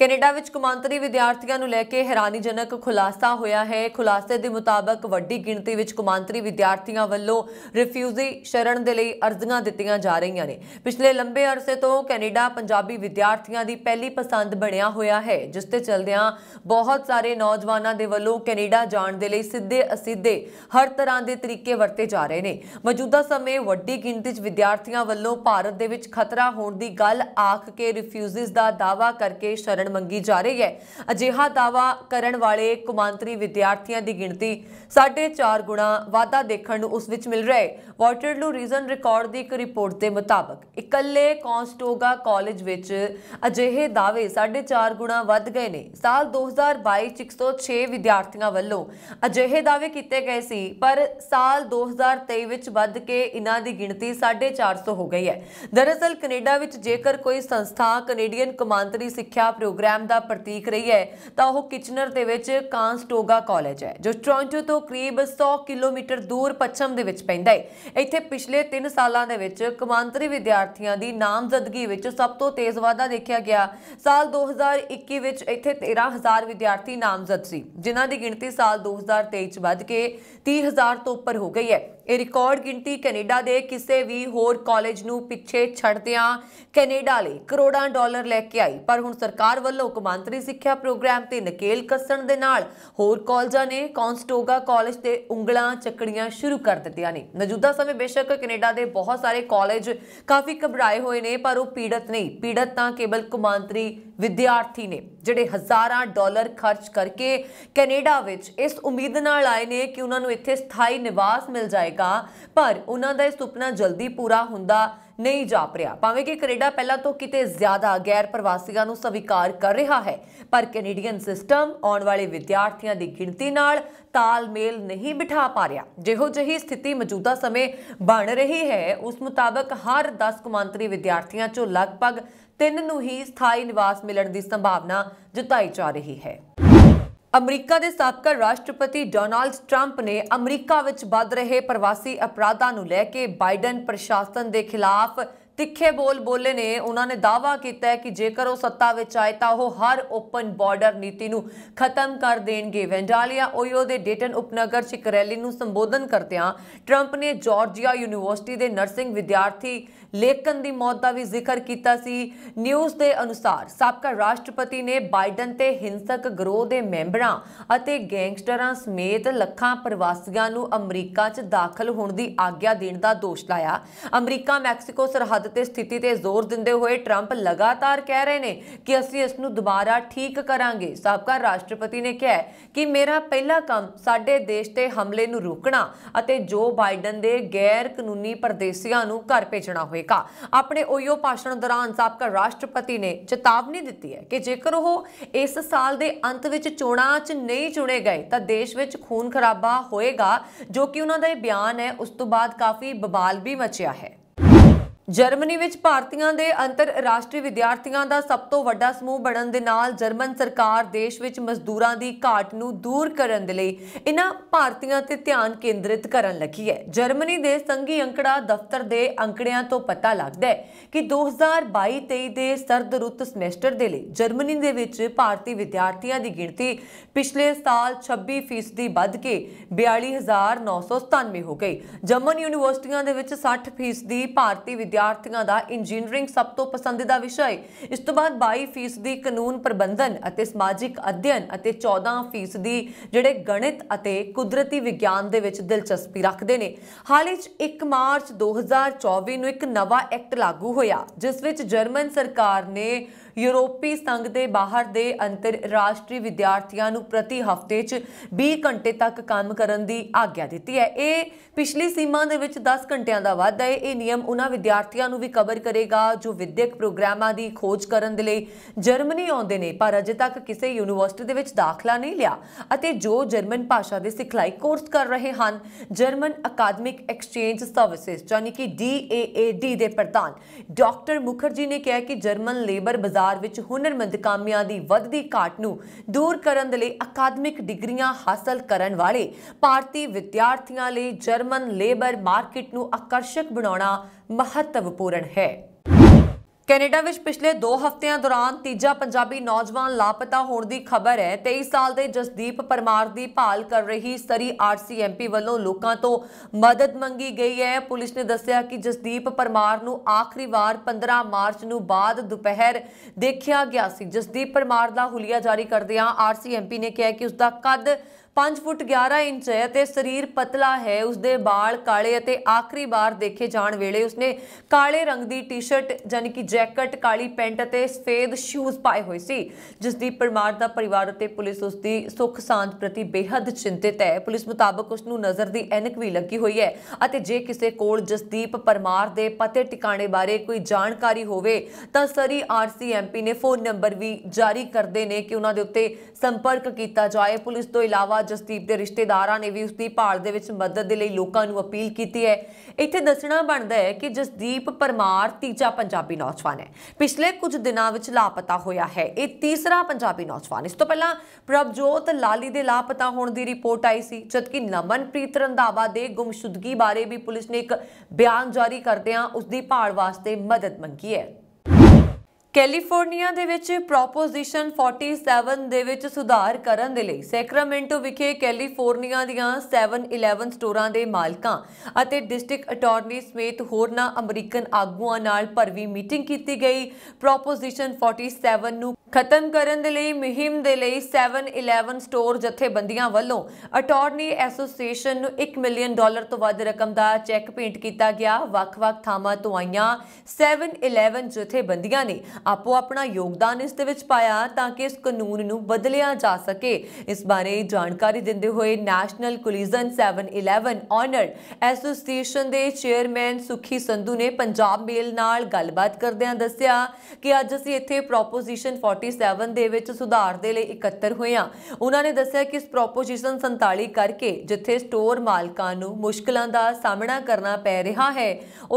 ਕੈਨੇਡਾ ਵਿੱਚ ਕੁਮਾਂਤਰੀ ਵਿਦਿਆਰਥੀਆਂ ਨੂੰ ਲੈ ਕੇ ਹੈਰਾਨੀਜਨਕ ਖੁਲਾਸਾ ਹੋਇਆ ਹੈ ਖੁਲਾਸੇ ਦੇ ਮੁਤਾਬਕ ਵੱਡੀ ਗਿਣਤੀ ਵਿੱਚ ਕੁਮਾਂਤਰੀ ਵਿਦਿਆਰਥੀਆਂ ਵੱਲੋਂ ਰਿਫਿਊਜੀ ਸ਼ਰਨ ਦੇ ਲਈ ਅਰਜ਼ੀਆਂ ਦਿੱਤੀਆਂ ਜਾ ਰਹੀਆਂ ਨੇ ਪਿਛਲੇ ਲੰਬੇ ਅਰਸੇ ਤੋਂ ਕੈਨੇਡਾ ਪੰਜਾਬੀ ਵਿਦਿਆਰਥੀਆਂ ਦੀ ਪਹਿਲੀ ਪਸੰਦ ਬਣਿਆ ਹੋਇਆ ਹੈ ਜਿਸ ਤੇ ਚਲਦਿਆਂ ਬਹੁਤ ਸਾਰੇ ਨੌਜਵਾਨਾਂ ਦੇ ਵੱਲੋਂ ਕੈਨੇਡਾ ਜਾਣ ਦੇ ਲਈ ਸਿੱਧੇ ਅਸਿੱਧੇ ਹਰ ਤਰ੍ਹਾਂ ਦੇ ਤਰੀਕੇ ਵਰਤੇ ਜਾ ਰਹੇ ਨੇ ਮੌਜੂਦਾ ਸਮੇਂ ਵੱਡੀ ਗਿਣਤੀ ਵਿੱਚ ਵਿਦਿਆਰਥੀਆਂ ਵੱਲੋਂ ਭਾਰਤ ਦੇ ਵਿੱਚ ਖਤਰਾ ਹੋਣ ਦੀ ਗੱਲ ਆਖ ਕੇ ਰਿਫਿਊਜੀਜ਼ ਦਾ ਦਾਵਾ ਕਰਕੇ ਸ਼ਰਨ ਮੰਗੀ ਜਾ ਰਹੀ ਹੈ ਅਜਿਹਾ ਦਾਵਾ ਕਰਨ ਵਾਲੇ ਕੌਮਾਂਤਰੀ ਵਿਦਿਆਰਥੀਆਂ ਦੀ ਗਿਣਤੀ 4.5 ਗੁਣਾ ਵਾਧਾ ਦੇਖਣ ਨੂੰ ਉਸ ਵਿੱਚ ਮਿਲ ਰਿਹਾ ਹੈ ਵਾਟਰਲੂ ਰੀਜਨ ਰਿਕਾਰਡ ਦੀ ਇੱਕ ਰਿਪੋਰਟ ਦੇ ਮੁਤਾਬਕ ਇਕੱਲੇ ਕੌਂਸਟੋਗਾ ਕਾਲਜ ਵਿੱਚ ਅਜਿਹੇ ਦਾਵੇ 4.5 ਗੁਣਾ ਵੱਧ ਗਏ ਨੇ ਸਾਲ 2022 ਚ 106 ਵਿਦਿਆਰਥੀਆਂ ਵੱਲੋਂ ਅਜਿਹੇ ਦਾਵੇ ਕੀਤੇ ਗਏ ਸੀ ਪਰ ਸਾਲ 2023 ਵਿੱਚ ਵੱਧ ਕੇ ਇਹਨਾਂ ਦੀ ਗਿਣਤੀ 450 ਹੋ ਗਈ ਹੈ ਦਰਅਸਲ ਕੈਨੇਡਾ ਵਿੱਚ ਜੇਕਰ ਕੋਈ ਸੰਸਥਾ ਕੈਨੇਡੀਅਨ ਕਮਾਂਤਰੀ ਸਿੱਖਿਆ ਪ੍ਰੋਗਰਾਮ ਪ੍ਰੋਗਰਾਮ ਦਾ ਪ੍ਰਤੀਕ ਰਹੀ ਹੈ ਤਾਂ ਉਹ ਕਿਚਨਰ ਦੇ ਵਿੱਚ ਕਾਂਸਟੋਗਾ ਕਾਲਜ ਹੈ ਜੋ ਟ੍ਰਾਂਟੋ ਤੋਂ ਕਰੀਬ 100 ਕਿਲੋਮੀਟਰ ਦੂਰ ਪੱਛਮ ਦੇ ਵਿੱਚ ਪੈਂਦਾ ਹੈ ਇੱਥੇ ਪਿਛਲੇ 3 ਸਾਲਾਂ ਦੇ ਵਿੱਚ ਕਮਾਂਤਰੀ ਵਿਦਿਆਰਥੀਆਂ ਦੀ ਨਾਮਜ਼ਦਗੀ ਵਿੱਚ ਸਭ ਤੋਂ ਤੇਜ਼ ਵਾਧਾ ਦੇਖਿਆ ਗਿਆ ਸਾਲ 2021 ਵਿੱਚ ਇੱਥੇ 13000 ਵਿਦਿਆਰਥੀ ਨਾਮਜ਼ਦ ਸੀ ਜਿਨ੍ਹਾਂ ਦੀ ਗਿਣਤੀ ਸਾਲ 2023 ਚ ਵੱਧ ਕੇ 30000 ਤੋਂ ਉੱਪਰ ਹੋ ਗਈ ਹੈ ਇਹ ਰਿਕਾਰਡ ਗਿਣਤੀ ਕੈਨੇਡਾ ਦੇ ਕਿਸੇ ਵੀ ਹੋਰ ਕਾਲਜ ਨੂੰ ਪਿੱਛੇ ਛੱਡਦਿਆਂ ਕੈਨੇਡਾ ਲਈ ਕਰੋੜਾਂ ਡਾਲਰ ਲੈ ਕੇ ਆਈ ਪਰ ਹੁਣ ਸਰਕਾਰ ਵੱਲੋਂ ਕੌਮਾਂਤਰੀ ਸਿੱਖਿਆ ਪ੍ਰੋਗਰਾਮ ਤੇ ਨਕੇਲ ਕੱਸਣ ਦੇ ਨਾਲ ਹੋਰ ਕਾਲਜਾਂ ਨੇ ਕੌਨਸਟੋਗਾ ਕਾਲਜ ਤੇ ਉਂਗਲਾਂ ਚੱਕੜੀਆਂ ਸ਼ੁਰੂ ਕਰ ਦਿੱਤੀਆਂ ਨੇ ਮੌਜੂਦਾ ਸਮੇਂ ਬੇਸ਼ੱਕ ਕੈਨੇਡਾ ਦੇ ਬਹੁਤ ਸਾਰੇ ਕਾਲਜ ਕਾਫੀ ਘਬਰਾਏ ਹੋਏ ਨੇ ਪਰ ਉਹ ਪੀੜਤ ਨਹੀਂ ਪੀੜਤ ਤਾਂ ਕੇਵਲ ਕੌਮਾਂਤਰੀ ਵਿਦਿਆਰਥੀ ਨੇ ਜਿਹੜੇ ਹਜ਼ਾਰਾਂ ਡਾਲਰ ਖਰਚ ਕਰਕੇ ਕੈਨੇਡਾ ਵਿੱਚ ਇਸ ਉਮੀਦ ਨਾਲ ਆਏ ਨੇ ਕਿ ਉਹਨਾਂ ਨੂੰ ਇੱਥੇ ਸਥਾਈ ਨਿਵਾਸ ਮਿਲ ਜਾਏਗਾ ਪਰ ਉਹਨਾਂ ਦਾ ਇਹ ਸੁਪਨਾ ਜਲਦੀ ਪੂਰਾ ਹੁੰਦਾ ਨਹੀਂ ਜਾਪ ਰਿਹਾ ਭਾਵੇਂ ਕਿ ਕੈਨੇਡਾ ਪਹਿਲਾਂ ਤੋਂ ਕਿਤੇ ਜ਼ਿਆਦਾ ਗੈਰ ਪ੍ਰਵਾਸੀਆਂ ਨੂੰ ਸਵੀਕਾਰ ਕਰ ਰਿਹਾ ਹੈ ਪਰ ਕੈਨੇਡੀਅਨ ਸਿਸਟਮ ਆਉਣ ਵਾਲੇ ਵਿਦਿਆਰਥੀਆਂ ਦੀ ਗਿਣਤੀ ਨਾਲ ਤਾਲਮੇਲ ਨਹੀਂ ਬਿਠਾ ਪਾ ਰਿਹਾ ਜਿਹੋ ਜਿਹੀ ਸਥਿਤੀ ਮੌਜੂਦਾ ਸਮੇਂ ਬਣ ਰਹੀ ਹੈ ਉਸ ਮੁਤਾਬਕ ਹਰ 10 ਕੁਮੰਤਰੀ ਵਿਦਿਆਰਥੀਆਂ ਚੋਂ ਲਗਭਗ ਤਿੰਨ ਨੂੰ ਹੀ ਸਥਾਈ ਨਿਵਾਸ ਮਿਲਣ ਦੀ ਸੰਭਾਵਨਾ ਜਤਾਈ ਜਾ ਰਹੀ ਹੈ ਅਮਰੀਕਾ ਦੇ ਸਾਬਕਾ ਰਾਸ਼ਟਰਪਤੀ ਡੋਨਾਲਡ ਟਰੰਪ ਨੇ ਅਮਰੀਕਾ ਵਿੱਚ ਵੱਧ ਰਹੇ ਪ੍ਰਵਾਸੀ ਅਪਰਾਧਾਂ ਨੂੰ ਲੈ ਕੇ ਬਾਈਡਨ ਪ੍ਰਸ਼ਾਸਨ ਦੇ ਖਿਲਾਫ ਤਿੱਖੇ ਬੋਲ ਬੋਲੇ ਨੇ ਉਹਨਾਂ ਨੇ ਦਾਅਵਾ ਕੀਤਾ ਕਿ ਜੇਕਰ ਉਹ ਸੱਤਾ ਵਿੱਚ ਆਏ ਤਾਂ ਉਹ ਹਰ ਓਪਨ ਬਾਰਡਰ ਨੀਤੀ ਨੂੰ ਖਤਮ ਕਰ ਦੇਣਗੇ ਵੈਂਡਾਲੀਆ ਓਯੋ ਦੇ ਡੇਟਨ ਉਪਨਗਰ ਚ ਇੱਕ ਰੈਲੀ ਨੂੰ ਸੰਬੋਧਨ ਕਰਦਿਆਂ ਟਰੰਪ ਨੇ ਜਾਰਜੀਆ ਯੂਨੀਵਰਸਿਟੀ ਦੇ ਨਰਸਿੰਗ ਵਿਦਿਆਰਥੀ ਲੇਕਨ ਦੀ ਮੌਤ ਦਾ ਵੀ ਜ਼ਿਕਰ ਕੀਤਾ ਸੀ ਨਿਊਜ਼ ਦੇ ਅਨੁਸਾਰ ਸਾਬਕਾ ਰਾਸ਼ਟਰਪਤੀ ਨੇ ਬਾਈਡਨ ਤੇ ਹਿੰਸਕ ਗਰੋਹ ਦੇ ਮੈਂਬਰਾਂ ਅਤੇ ਗੈਂਗਸਟਰਾਂ ਸਮੇਤ ਲੱਖਾਂ ਪ੍ਰਵਾਸੀਆਂ ਨੂੰ ਅਮਰੀਕਾ 'ਚ ਦਾਖਲ ਹੋਣ ਦੀ ਆਗਿਆ ਦੇਣ ਦਾ ਦੋਸ਼ ਲਾਇਆ ਅਮਰੀਕਾ ਮੈਕਸੀਕੋ ਸਰਹੱਦ ਤੇ ਸਥਿਤੀ ਤੇ ਜ਼ੋਰ ਦਿੰਦੇ ਹੋਏ ਟਰੰਪ ਲਗਾਤਾਰ ਕਹਿ ਰਹੇ ਨੇ ਕਿ ਅਸੀਂ ਇਸ ਨੂੰ ਦੁਬਾਰਾ ਠੀਕ ਕਰਾਂਗੇ ਸਾਬਕਾ ਰਾਸ਼ਟਰਪਤੀ ਨੇ ਕਿਹਾ ਕਿ ਮੇਰਾ ਪਹਿਲਾ ਕੰਮ ਸਾਡੇ ਦੇਸ਼ ਤੇ ਹਮਲੇ ਨੂੰ ਰੋਕਣਾ ਅਤੇ ਜੋ ਬਾਈਡਨ ਦੇ ਗੈਰ ਕਾਨੂੰਨੀ ਪਰਦੇਸੀਆਂ ਨੂੰ ਘਰ ਭੇਜਣਾ ਹੋਇਆ ਹੋਵੇਗਾ ਆਪਣੇ ਓਯੋ ਭਾਸ਼ਣ ਦੌਰਾਨ ਸਾਬਕਾ ਰਾਸ਼ਟਰਪਤੀ ਨੇ ਚੇਤਾਵਨੀ ਦਿੱਤੀ ਹੈ ਕਿ ਜੇਕਰ ਉਹ ਇਸ ਸਾਲ ਦੇ ਅੰਤ ਵਿੱਚ ਚੋਣਾਂ 'ਚ ਨਹੀਂ ਚੁਣੇ ਗਏ ਤਾਂ ਦੇਸ਼ ਵਿੱਚ ਖੂਨ ਖਰਾਬਾ ਹੋਏਗਾ ਜੋ ਕਿ ਉਹਨਾਂ ਦਾ ਇਹ ਬਿਆਨ ਹੈ ਉਸ ਤੋਂ ਬਾਅਦ ਕਾਫੀ ਬਬਾਲ ਵੀ ਮਚਿਆ ਹੈ ਜਰਮਨੀ ਵਿੱਚ ਭਾਰਤੀਆਂ ਦੇ ਅੰਤਰਰਾਸ਼ਟਰੀ ਵਿਦਿਆਰਥੀਆਂ ਦਾ ਸਭ ਤੋਂ ਵੱਡਾ ਸਮੂਹ ਬਣਨ ਦੇ ਨਾਲ ਜਰਮਨ ਸਰਕਾਰ ਦੇਸ਼ ਵਿੱਚ ਮਜ਼ਦੂਰਾਂ ਦੀ ਘਾਟ ਨੂੰ ਦੂਰ ਕਰਨ ਦੇ ਲਈ ਇਹਨਾਂ ਭਾਰਤੀਆਂ ਤੇ ਧਿਆਨ ਕੇਂਦਰਿਤ ਕਰਨ ਲੱਗੀ ਹੈ ਜਰਮਨੀ ਦੇ ਸੰਘੀ ਅੰਕੜਾ ਦਫ਼ਤਰ ਦੇ ਅੰਕੜਿਆਂ ਤੋਂ ਪਤਾ ਲੱਗਦਾ ਹੈ ਕਿ 2022-23 ਦੇ ਸਰਦ ਰੁੱਤ ਸਮੈਸਟਰ ਦੇ ਲਈ ਜਰਮਨੀ ਦੇ ਵਿੱਚ ਭਾਰਤੀ ਵਿਦਿਆਰਥੀਆਂ ਦੀ ਗਿਣਤੀ ਪਿਛਲੇ ਸਾਲ 26% ਦੀ ਵੱਧ ਕੇ 42997 ਹੋ ਗਈ ਜਰਮਨ ਯੂਨੀਵਰਸਿਟੀਆਂ ਦੇ ਵਿੱਚ 60% ਦੀ ਭਾਰਤੀ ਵਿਦਿਆਰਥੀ ਵਿਦਿਆਰਥੀਆਂ ਦਾ ਇੰਜੀਨੀਅਰਿੰਗ ਸਭ ਤੋਂ ਪਸੰਦੀਦਾ ਵਿਸ਼ਾ ਹੈ ਇਸ ਤੋਂ ਬਾਅਦ 22% ਦੀ ਕਾਨੂੰਨ ਪ੍ਰਬੰਧਨ ਅਤੇ ਸਮਾਜਿਕ ਅਧਿਐਨ ਅਤੇ 14% ਦੀ ਜਿਹੜੇ ਗਣਿਤ ਅਤੇ ਕੁਦਰਤੀ ਵਿਗਿਆਨ ਦੇ ਵਿੱਚ ਦਿਲਚਸਪੀ ਰੱਖਦੇ ਨੇ ਹਾਲ ਹੀ 1 ਮਾਰਚ 2024 ਨੂੰ ਇੱਕ ਨਵਾਂ ਐਕਟ ਲਾਗੂ ਹੋਇਆ ਜਿਸ ਵਿੱਚ ਜਰਮਨ ਸਰਕਾਰ ਨੇ ਯੂਰਪੀ ਸੰਘ ਦੇ ਬਾਹਰ ਦੇ ਅੰਤਰਰਾਸ਼ਟਰੀ ਵਿਦਿਆਰਥੀਆਂ ਨੂੰ ਪ੍ਰਤੀ ਹਫ਼ਤੇ 'ਚ 20 ਘੰਟੇ ਤੱਕ ਕੰਮ ਕਰਨ ਦੀ ਆਗਿਆ ਦਿੱਤੀ ਹੈ ਇਹ ਪਿਛਲੀ ਸੀਮਾ ਦੇ ਵਿੱਚ 10 ਘੰਟਿਆਂ ਦਾ ਵਾਧਾ ਹੈ ਇਹ ਨਿਯਮ ਉਹਨਾਂ ਵਿਦਿਆਰਥੀਆਂ ਨੂੰ ਵੀ ਕਵਰ ਕਰੇਗਾ ਜੋ ਵਿਦਿਅਕ ਪ੍ਰੋਗਰਾਮਾਂ ਦੀ ਖੋਜ ਕਰਨ ਦੇ ਲਈ ਜਰਮਨੀ ਆਉਂਦੇ ਨੇ ਪਰ ਅਜੇ ਤੱਕ ਕਿਸੇ ਯੂਨੀਵਰਸਿਟੀ ਦੇ ਵਿੱਚ ਦਾਖਲਾ ਨਹੀਂ ਲਿਆ ਅਤੇ ਜੋ ਜਰਮਨ ਭਾਸ਼ਾ ਦੇ ਸਿਖਲਾਈ ਕੋਰਸ ਕਰ ਰਹੇ ਹਨ ਜਰਮਨ ਅਕਾਦਮਿਕ ਐਕਸਚੇਂਜ ਸਰਵਿਸਿਜ਼ ਯਾਨੀ ਕਿ ਡੀਏਏਡੀ ਦੇ ਪ੍ਰਧਾਨ ਡਾਕਟਰ ਮੁਖਰਜੀ ਨੇ ਕਿਹਾ ਕਿ ਜਰਮਨ ਲੇਬਰ ਬਾਜ਼ਾਰ ਬਾਜ਼ਾਰ ਵਿੱਚ ਹੁਨਰਮੰਦ ਕਾਮਿਆਂ ਦੀ ਵੱਧਦੀ ਘਾਟ ਨੂੰ ਦੂਰ ਕਰਨ ਦੇ ਲਈ ਅਕਾਦਮਿਕ ਡਿਗਰੀਆਂ ਹਾਸਲ ਕਰਨ ਵਾਲੇ ਭਾਰਤੀ ਵਿਦਿਆਰਥੀਆਂ ਲਈ ਜਰਮਨ ਲੇਬਰ ਮਾਰਕੀਟ ਨੂੰ ਆਕਰਸ਼ਕ ਬਣਾਉਣਾ ਮਹੱਤਵਪੂਰਨ ਹੈ ਕੈਨੇਡਾ ਵਿੱਚ ਪਿਛਲੇ 2 ਹਫ਼ਤਿਆਂ ਦੌਰਾਨ ਤੀਜਾ ਪੰਜਾਬੀ ਨੌਜਵਾਨ ਲਾਪਤਾ ਹੋਣ ਦੀ ਖਬਰ ਹੈ 23 ਸਾਲ ਦੇ ਜਸਦੀਪ ਪਰਮਾਰ ਦੀ ਭਾਲ ਕਰ ਰਹੀ ਸਰੀ ਆਰਸੀਐਮਪੀ ਵੱਲੋਂ ਲੋਕਾਂ ਤੋਂ ਮਦਦ ਮੰਗੀ ਗਈ ਹੈ ਪੁਲਿਸ ਨੇ ਦੱਸਿਆ ਕਿ ਜਸਦੀਪ ਪਰਮਾਰ ਨੂੰ ਆਖਰੀ ਵਾਰ 15 ਮਾਰਚ ਨੂੰ ਬਾਅਦ ਦੁਪਹਿਰ ਦੇਖਿਆ ਗਿਆ ਸੀ ਜਸਦੀਪ ਪਰਮਾਰ ਦਾ ਹੁਲੀਆ ਜਾਰੀ ਕਰਦਿਆਂ ਆਰਸੀਐਮਪੀ ਨੇ ਕਿਹਾ ਕਿ ਉਸ ਦਾ ਕੱਦ 5 ਫੁੱਟ 11 ਇੰਚ ਹੈ ਤੇ ਸਰੀਰ ਪਤਲਾ ਹੈ ਉਸਦੇ ਵਾਲ ਕਾਲੇ ਅਤੇ ਆਖਰੀ ਵਾਰ ਦੇਖੇ ਜਾਣ ਵੇਲੇ ਉਸਨੇ ਕਾਲੇ ਰੰਗ ਦੀ ਟੀ-ਸ਼ਰਟ ਜਾਨੀ ਕਿ ਜੈਕਟ ਕਾਲੀ ਪੈਂਟ ਅਤੇ ਸਫੇਦ ਸ਼ੂਜ਼ ਪਾਏ ਹੋਏ ਸੀ ਜਿਸ ਦੀ ਪਰਿਵਾਰ ਦਾ ਪਰਿਵਾਰ ਅਤੇ ਪੁਲਿਸ ਉਸ ਦੀ ਸੁੱਖ ਸਾਂਝ ਪ੍ਰਤੀ ਬੇहद ਚਿੰਤਿਤ ਹੈ ਪੁਲਿਸ ਮੁਤਾਬਕ ਉਸ ਨੂੰ ਨਜ਼ਰ ਦੀ ਐਨਕ ਵੀ ਲੱਗੀ ਹੋਈ ਹੈ ਅਤੇ ਜੇ ਕਿਸੇ ਕੋਲ ਜਸਦੀਪ ਪਰਮਾਰ ਦੇ ਪਤੇ ਟਿਕਾਣੇ ਬਾਰੇ ਕੋਈ ਜਾਣਕਾਰੀ ਹੋਵੇ ਤਾਂ ਸਰੀ ਆਰਸੀਐਮਪੀ ਨੇ ਫੋਨ ਨੰਬਰ ਵੀ ਜਾਰੀ ਕਰਦੇ ਨੇ ਕਿ ਉਹਨਾਂ ਦੇ ਉੱਤੇ ਸੰਪਰਕ ਕੀਤਾ ਜਾਏ ਪੁਲਿਸ ਤੋਂ ਇਲਾਵਾ ਜਸਦੀਪ ਦੇ ਰਿਸ਼ਤੇਦਾਰਾਂ ਨੇ ਵੀ ਉਸ ਦੀ ਭਾਲ ਦੇ ਵਿੱਚ ਮਦਦ ਦੇ ਲਈ ਲੋਕਾਂ ਨੂੰ ਅਪੀਲ ਕੀਤੀ ਹੈ ਇੱਥੇ ਦੱਸਣਾ ਬਣਦਾ ਹੈ ਕਿ ਜਸਦੀਪ ਪਰਮਾਰ ਤੀਜਾ ਪੰਜਾਬੀ ਨੌਜਵਾਨ ਹੈ ਪਿਛਲੇ ਕੁਝ ਦਿਨਾਂ ਵਿੱਚ ਲਾਪਤਾ ਹੋਇਆ ਹੈ ਇਹ ਤੀਸਰਾ ਪੰਜਾਬੀ ਨੌਜਵਾਨ ਇਸ ਤੋਂ ਪਹਿਲਾਂ ਪ੍ਰਭਜੋਤ ਲਾਲੀ ਦੇ ਲਾਪਤਾ ਹੋਣ ਦੀ ਰਿਪੋਰਟ ਆਈ ਸੀ ਜਦਕਿ ਨਮਨਪ੍ਰੀਤ ਰੰਧਾਵਾ ਦੇ ਗੁੰਮਸ਼ੁਦਗੀ ਬਾਰੇ ਵੀ ਪੁਲਿਸ ਨੇ ਇੱਕ ਬਿਆਨ ਜਾਰੀ ਕਰਦਿਆਂ ਉਸ ਦੀ ਭਾਲ ਵਾਸਤੇ ਮਦਦ ਮੰਗੀ ਹੈ ਕੈਲੀਫੋਰਨੀਆ ਦੇ ਵਿੱਚ ਪ੍ਰੋਪੋਜੀਸ਼ਨ 47 ਦੇ ਵਿੱਚ ਸੁਧਾਰ ਕਰਨ ਦੇ ਲਈ ਸੈਕਰਾਮੈਂਟੋ ਵਿਖੇ ਕੈਲੀਫੋਰਨੀਆ ਦੀਆਂ 7-11 ਸਟੋਰਾਂ ਦੇ ਮਾਲਕਾਂ ਅਤੇ ਡਿਸਟ੍ਰਿਕਟ ਅਟਾਰਨੀ ਸਮੇਤ ਹੋਰਨਾਂ ਅਮਰੀਕਨ ਆਗੂਆਂ ਨਾਲ ਭਰਵੀਂ ਮੀਟਿੰਗ ਕੀਤੀ ਗਈ ਪ੍ਰੋਪੋਜੀਸ਼ਨ 47 ਨੂੰ ਖਤਮ ਕਰਨ ਦੇ ਲਈ ਮਹਿਮ ਦੇ ਲਈ 711 ਸਟੋਰ ਜਥੇਬੰਦੀਆਂ ਵੱਲੋਂ ਅਟਾਰਨੀ ਐਸੋਸੀਏਸ਼ਨ ਨੂੰ 1 ਮਿਲੀਅਨ ਡਾਲਰ ਤੋਂ ਵੱਧ ਰਕਮ ਦਾ ਚੈੱਕ ਪੇਂਟ ਕੀਤਾ ਗਿਆ ਵੱਖ-ਵੱਖ ਥਾਵਾਂ ਤੋਂ ਆਈਆਂ 711 ਜਥੇਬੰਦੀਆਂ ਨੇ ਆਪੋ ਆਪਣਾ ਯੋਗਦਾਨ ਇਸ ਦੇ ਵਿੱਚ ਪਾਇਆ ਤਾਂ ਕਿ ਇਸ ਕਾਨੂੰਨ ਨੂੰ ਬਦਲਿਆ ਜਾ ਸਕੇ ਇਸ ਬਾਰੇ ਜਾਣਕਾਰੀ ਦਿੰਦੇ ਹੋਏ ਨੈਸ਼ਨਲ 711 ਆਨਰਡ ਆਨਰ ਐਸੋਸੀਏਸ਼ਨ ਦੇ ਚੇਅਰਮੈਨ ਸੁਖੀ ਸੰਧੂ ਨੇ ਪੰਜਾਬ ਮੇਲ ਨਾਲ ਗੱਲਬਾਤ ਕਰਦਿਆਂ ਦੱਸਿਆ ਕਿ ਅੱਜ ਅਸੀਂ ਇੱਥੇ ਪ੍ਰੋਪੋਜੀਸ਼ਨ 40 47 ਦੇ ਵਿੱਚ ਸੁਧਾਰ ਦੇ ਲਈ ਇਕੱਤਰ ਹੋਏ ਆ ਉਹਨਾਂ ਨੇ ਦੱਸਿਆ ਕਿ ਇਸ ਪ੍ਰੋਪੋਜੀਸ਼ਨ 47 ਕਰਕੇ ਜਿੱਥੇ ਸਟੋਰ ਮਾਲਕਾਂ ਨੂੰ ਮੁਸ਼ਕਲਾਂ ਦਾ ਸਾਹਮਣਾ ਕਰਨਾ ਪੈ ਰਿਹਾ ਹੈ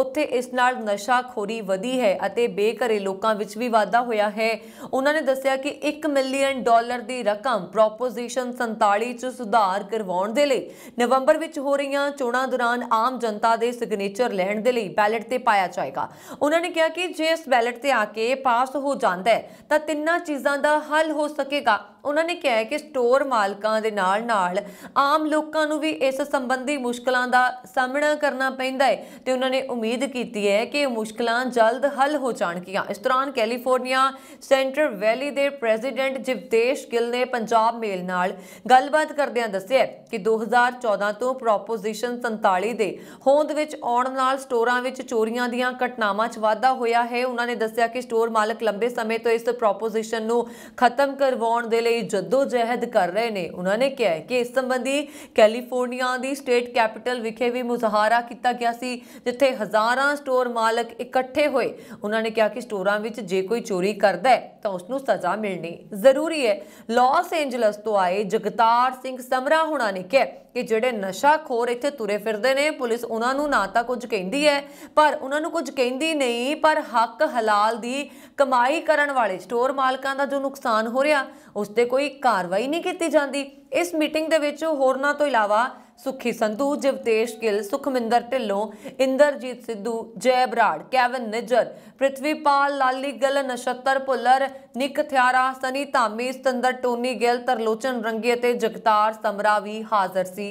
ਉੱਥੇ ਇਸ ਨਾਲ ਨਸ਼ਾਖੋਰੀ ਵਧੀ ਹੈ ਅਤੇ ਬੇਘਰੇ ਲੋਕਾਂ ਵਿੱਚ ਵੀ ਵਾਧਾ ਹੋਇਆ ਹੈ ਉਹਨਾਂ ਨੇ ਦੱਸਿਆ ਕਿ 1 ਮਿਲੀਅਨ ਡਾਲਰ ਦੀ ਰਕਮ ਪ੍ਰੋਪੋਜੀਸ਼ਨ 47 ਚ ਸੁਧਾਰ ਕਰਵਾਉਣ ਦੇ ਲਈ ਨਵੰਬਰ ਵਿੱਚ ਹੋ ਰਹੀਆਂ ਚੋਣਾਂ ਦੌਰਾਨ ਆਮ ਜਨਤਾ ਦੇ ਸਿਗਨੇਚਰ ਲੈਣ ਦੇ ਲਈ ਬੈਲਟ ਤੇ ਪਾਇਆ ਜਾਏਗਾ ਉਹਨਾਂ ਨੇ ਕਿਹਾ ਕਿ ਜੇ ਇਸ ਬੈਲਟ ਤੇ ਆ ਕੇ ਪਾਸ ਹੋ ਜਾਂਦਾ ਹੈ ਤਾਂ ਇਹਨਾਂ ਚੀਜ਼ਾਂ ਦਾ ਹੱਲ ਹੋ ਸਕੇਗਾ ਉਹਨਾਂ ਨੇ ਕਿਹਾ ਕਿ ਸਟੋਰ ਮਾਲਕਾਂ ਦੇ ਨਾਲ-ਨਾਲ ਆਮ ਲੋਕਾਂ ਨੂੰ ਵੀ ਇਸ ਸੰਬੰਧੀ ਮੁਸ਼ਕਲਾਂ ਦਾ ਸਾਹਮਣਾ ਕਰਨਾ ਪੈਂਦਾ ਹੈ ਤੇ ਉਹਨਾਂ ਨੇ ਉਮੀਦ ਕੀਤੀ ਹੈ ਕਿ ਇਹ ਮੁਸ਼ਕਲਾਂ ਜਲਦ ਹੱਲ ਹੋ ਜਾਣਗੀਆਂ ਇਸ ਦੌਰਾਨ ਕੈਲੀਫੋਰਨੀਆ ਸੈਂਟਰ ਵੈਲੀ ਦੇ ਪ੍ਰੈਜ਼ੀਡੈਂਟ ਜਿਵਦੇਸ਼ ਗਿੱਲ ਨੇ ਪੰਜਾਬ ਮੇਲ ਨਾਲ ਗੱਲਬਾਤ ਕਰਦਿਆਂ ਦੱਸਿਆ ਕਿ 2014 ਤੋਂ ਪ੍ਰੋਪੋਜੀਸ਼ਨ 47 ਦੇ ਹੋਂਦ ਵਿੱਚ ਆਉਣ ਨਾਲ ਸਟੋਰਾਂ ਵਿੱਚ ਚੋਰੀਆਂ ਦੀਆਂ ਘਟਨਾਵਾਂ 'ਚ ਵਾਧਾ ਹੋਇਆ ਹੈ ਉਹਨਾਂ ਨੇ ਦੱਸਿਆ ਕਿ ਸਟੋਰ ਮਾਲਕ ਲੰਬੇ ਸਮੇਂ ਤੋਂ ਇਸ ਪ੍ਰੋਪੋਜੀਸ਼ਨ ਨੂੰ ਖਤਮ ਕਰਵਾਉਣ ਦੇ ਲਈ ਲਈ ਜਦੋਜਹਿਦ ਕਰ ਰਹੇ ਨੇ ਉਹਨਾਂ ਨੇ ਕਿਹਾ ਕਿ ਇਸ ਸੰਬੰਧੀ ਕੈਲੀਫੋਰਨੀਆ ਦੀ ਸਟੇਟ ਕੈਪੀਟਲ ਵਿਖੇ ਵੀ ਮੁਜ਼ਾਹਰਾ ਕੀਤਾ ਗਿਆ ਸੀ ਜਿੱਥੇ ਹਜ਼ਾਰਾਂ ਸਟੋਰ ਮਾਲਕ ਇਕੱਠੇ ਹੋਏ ਉਹਨਾਂ ਨੇ ਕਿਹਾ ਕਿ ਸਟੋਰਾਂ ਵਿੱਚ ਜੇ ਕੋਈ ਚੋਰੀ ਕਰਦਾ ਹੈ ਤਾਂ ਉਸ ਨੂੰ ਸਜ਼ਾ ਮਿਲਣੀ ਜ਼ਰੂਰੀ ਹੈ ਲਾਸ ਐਂਜਲਸ ਤੋਂ ਆਏ ਜਗਤਾਰ ਸਿੰਘ ਸਮਰਾ ਹੁਣਾਂ ਨੇ ਕਿਹਾ ਕਿ ਜਿਹੜੇ ਨਸ਼ਾਖੋਰ ਇੱਥੇ ਤੁਰੇ ਫਿਰਦੇ ਨੇ ਪੁਲਿਸ ਉਹਨਾਂ ਨੂੰ ਨਾ ਤਾਂ ਕੁਝ ਕਹਿੰਦੀ ਹੈ ਪਰ ਉਹਨਾਂ ਨੂੰ ਕੁਝ ਕਹਿੰਦੀ ਨਹੀਂ ਪਰ ਹੱਕ ਹਲਾਲ ਦੀ ਕਮਾਈ ਕਰਨ ਵਾਲੇ ਸਟੋਰ ਮਾਲਕਾਂ ਦਾ ਜੋ ਨੁਕਸਾਨ ਹੋ ਰਿਹਾ ਉਸ ਉੱਤੇ ਕੋਈ ਕਾਰਵਾਈ ਨਹੀਂ ਕੀਤੀ ਜਾਂਦੀ ਇਸ ਮੀਟਿੰਗ ਦੇ ਵਿੱਚ ਹੋਰਨਾਂ ਤੋਂ ਇਲਾਵਾ ਸੁਖੀ Sandhu ਜਵਤੇਸ਼ Gill Sukhminder Dhillon Inderjit Sidhu Jai Brar Kevin Nijjar Prithvipal Lali Gill Nashtar Bhullar Nick Thiara Sunny Dhami Satinder Tony Gill Tarlochan Rangi ਅਤੇ ਜਗਤਾਰ ਸਮਰਾ ਵੀ ਹਾਜ਼ਰ ਸੀ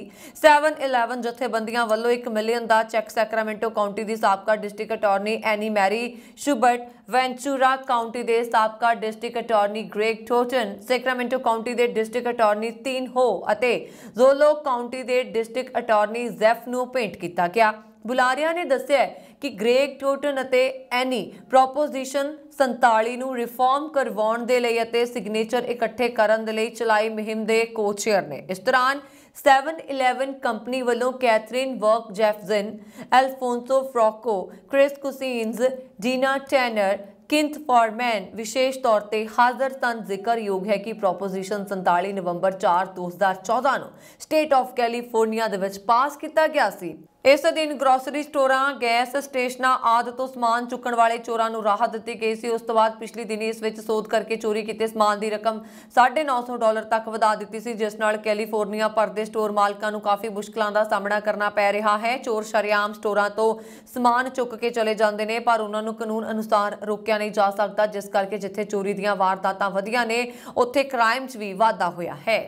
711 ਜਥੇਬੰਦੀਆਂ ਵੱਲੋਂ 1 ਮਿਲੀਅਨ ਦਾ ਚੈੱਕ ਸੈਕਰਾਮੈਂਟੋ ਕਾਉਂਟੀ ਦੀ ਸਾਬਕਾ district attorney Anne Marie Schubert Ventura county ਦੇ ਸਾਬਕਾ district attorney Greg Totten Sacramento county ਦੇ ਡਿਸਟ੍ਰਿਕਟ ਅਟਾਰਨੀ ਤੀਨ ਹੋ ਅਤੇ ਜ਼ੋਲੋ ਕਾਉਂਟੀ ਦੇ ਡਿਸਟ੍ਰਿਕਟ ਅਟਾਰਨੀ ਜ਼ੈਫ ਨੂੰ ਭੇਂਟ ਕੀਤਾ ਗਿਆ ਬੁਲਾਰਿਆ ਨੇ ਦੱਸਿਆ ਕਿ ਗ੍ਰੇਗ ਟੋਟਨ ਅਤੇ ਐਨੀ ਪ੍ਰੋਪੋਜੀਸ਼ਨ 47 ਨੂੰ ਰਿਫਾਰਮ ਕਰਵਾਉਣ ਦੇ ਲਈ ਅਤੇ ਸਿਗਨੇਚਰ ਇਕੱਠੇ ਕਰਨ ਦੇ ਲਈ ਚਲਾਈ ਮਹਿੰਮ ਦੇ ਕੋਚੇਅਰ ਨੇ ਇਸ ਦੌਰਾਨ 711 ਕੰਪਨੀ ਵੱਲੋਂ Catherine Work Jefferson Alfonso Frocco Chris Cousins Dina Tanner Keith Foreman ਵਿਸ਼ੇਸ਼ ਤੌਰ ਤੇ ਹਾਜ਼ਰ ਤਨ ਜ਼ਿਕਰਯੋਗ ਹੈ ਕਿ ਪ੍ਰੋਪੋਜੀਸ਼ਨ 47 ਨਵੰਬਰ 4 2014 ਨੂੰ ਸਟੇਟ ਆਫ ਕੈਲੀਫੋਰਨੀਆ ਦੇ ਵਿੱਚ ਪਾਸ ਕੀਤਾ ਗਿਆ ਸੀ ਇਸ ਦਿਨ ਗਰੋਸਰੀ ਸਟੋਰਾਂ ਗੈਸ ਸਟੇਸ਼ਨਾਂ ਆਦਿ ਤੋਂ ਸਮਾਨ ਚੁੱਕਣ ਵਾਲੇ ਚੋਰਾਂ ਨੂੰ ਰਾਹਤ ਦਿੱਤੀ ਗਈ ਸੀ ਉਸ ਤੋਂ ਬਾਅਦ ਪਿਛਲੀ ਦਿਨੀ ਇਸ ਵਿੱਚ ਸੋਧ ਕਰਕੇ ਚੋਰੀ ਕੀਤੇ ਸਮਾਨ ਦੀ ਰਕਮ 950 ਡਾਲਰ ਤੱਕ ਵਧਾ ਦਿੱਤੀ ਸੀ ਜਿਸ ਨਾਲ ਕੈਲੀਫੋਰਨੀਆ ਭਰ ਦੇ ਸਟੋਰ ਮਾਲਕਾਂ ਨੂੰ ਕਾਫੀ ਮੁਸ਼ਕਲਾਂ ਦਾ ਸਾਹਮਣਾ ਕਰਨਾ ਪੈ ਰਿਹਾ ਹੈ ਚੋਰ ਸ਼ਰਿਆਮ ਸਟੋਰਾਂ ਤੋਂ ਸਮਾਨ ਚੁੱਕ ਕੇ ਚਲੇ ਜਾਂਦੇ ਨੇ ਪਰ ਉਹਨਾਂ ਨੂੰ ਕਾਨੂੰਨ ਅਨੁਸਾਰ ਰੋਕਿਆ ਨਹੀਂ ਜਾ ਸਕਦਾ ਜਿਸ ਕਰਕੇ ਜਿੱਥੇ ਚੋਰੀ ਦੀਆਂ ਵਾਰਦਾਤਾਂ ਵਧੀਆਂ ਨੇ ਉੱਥੇ ਕ੍ਰਾਈਮ 'ਚ ਵੀ ਵਾਧਾ ਹੋਇਆ ਹੈ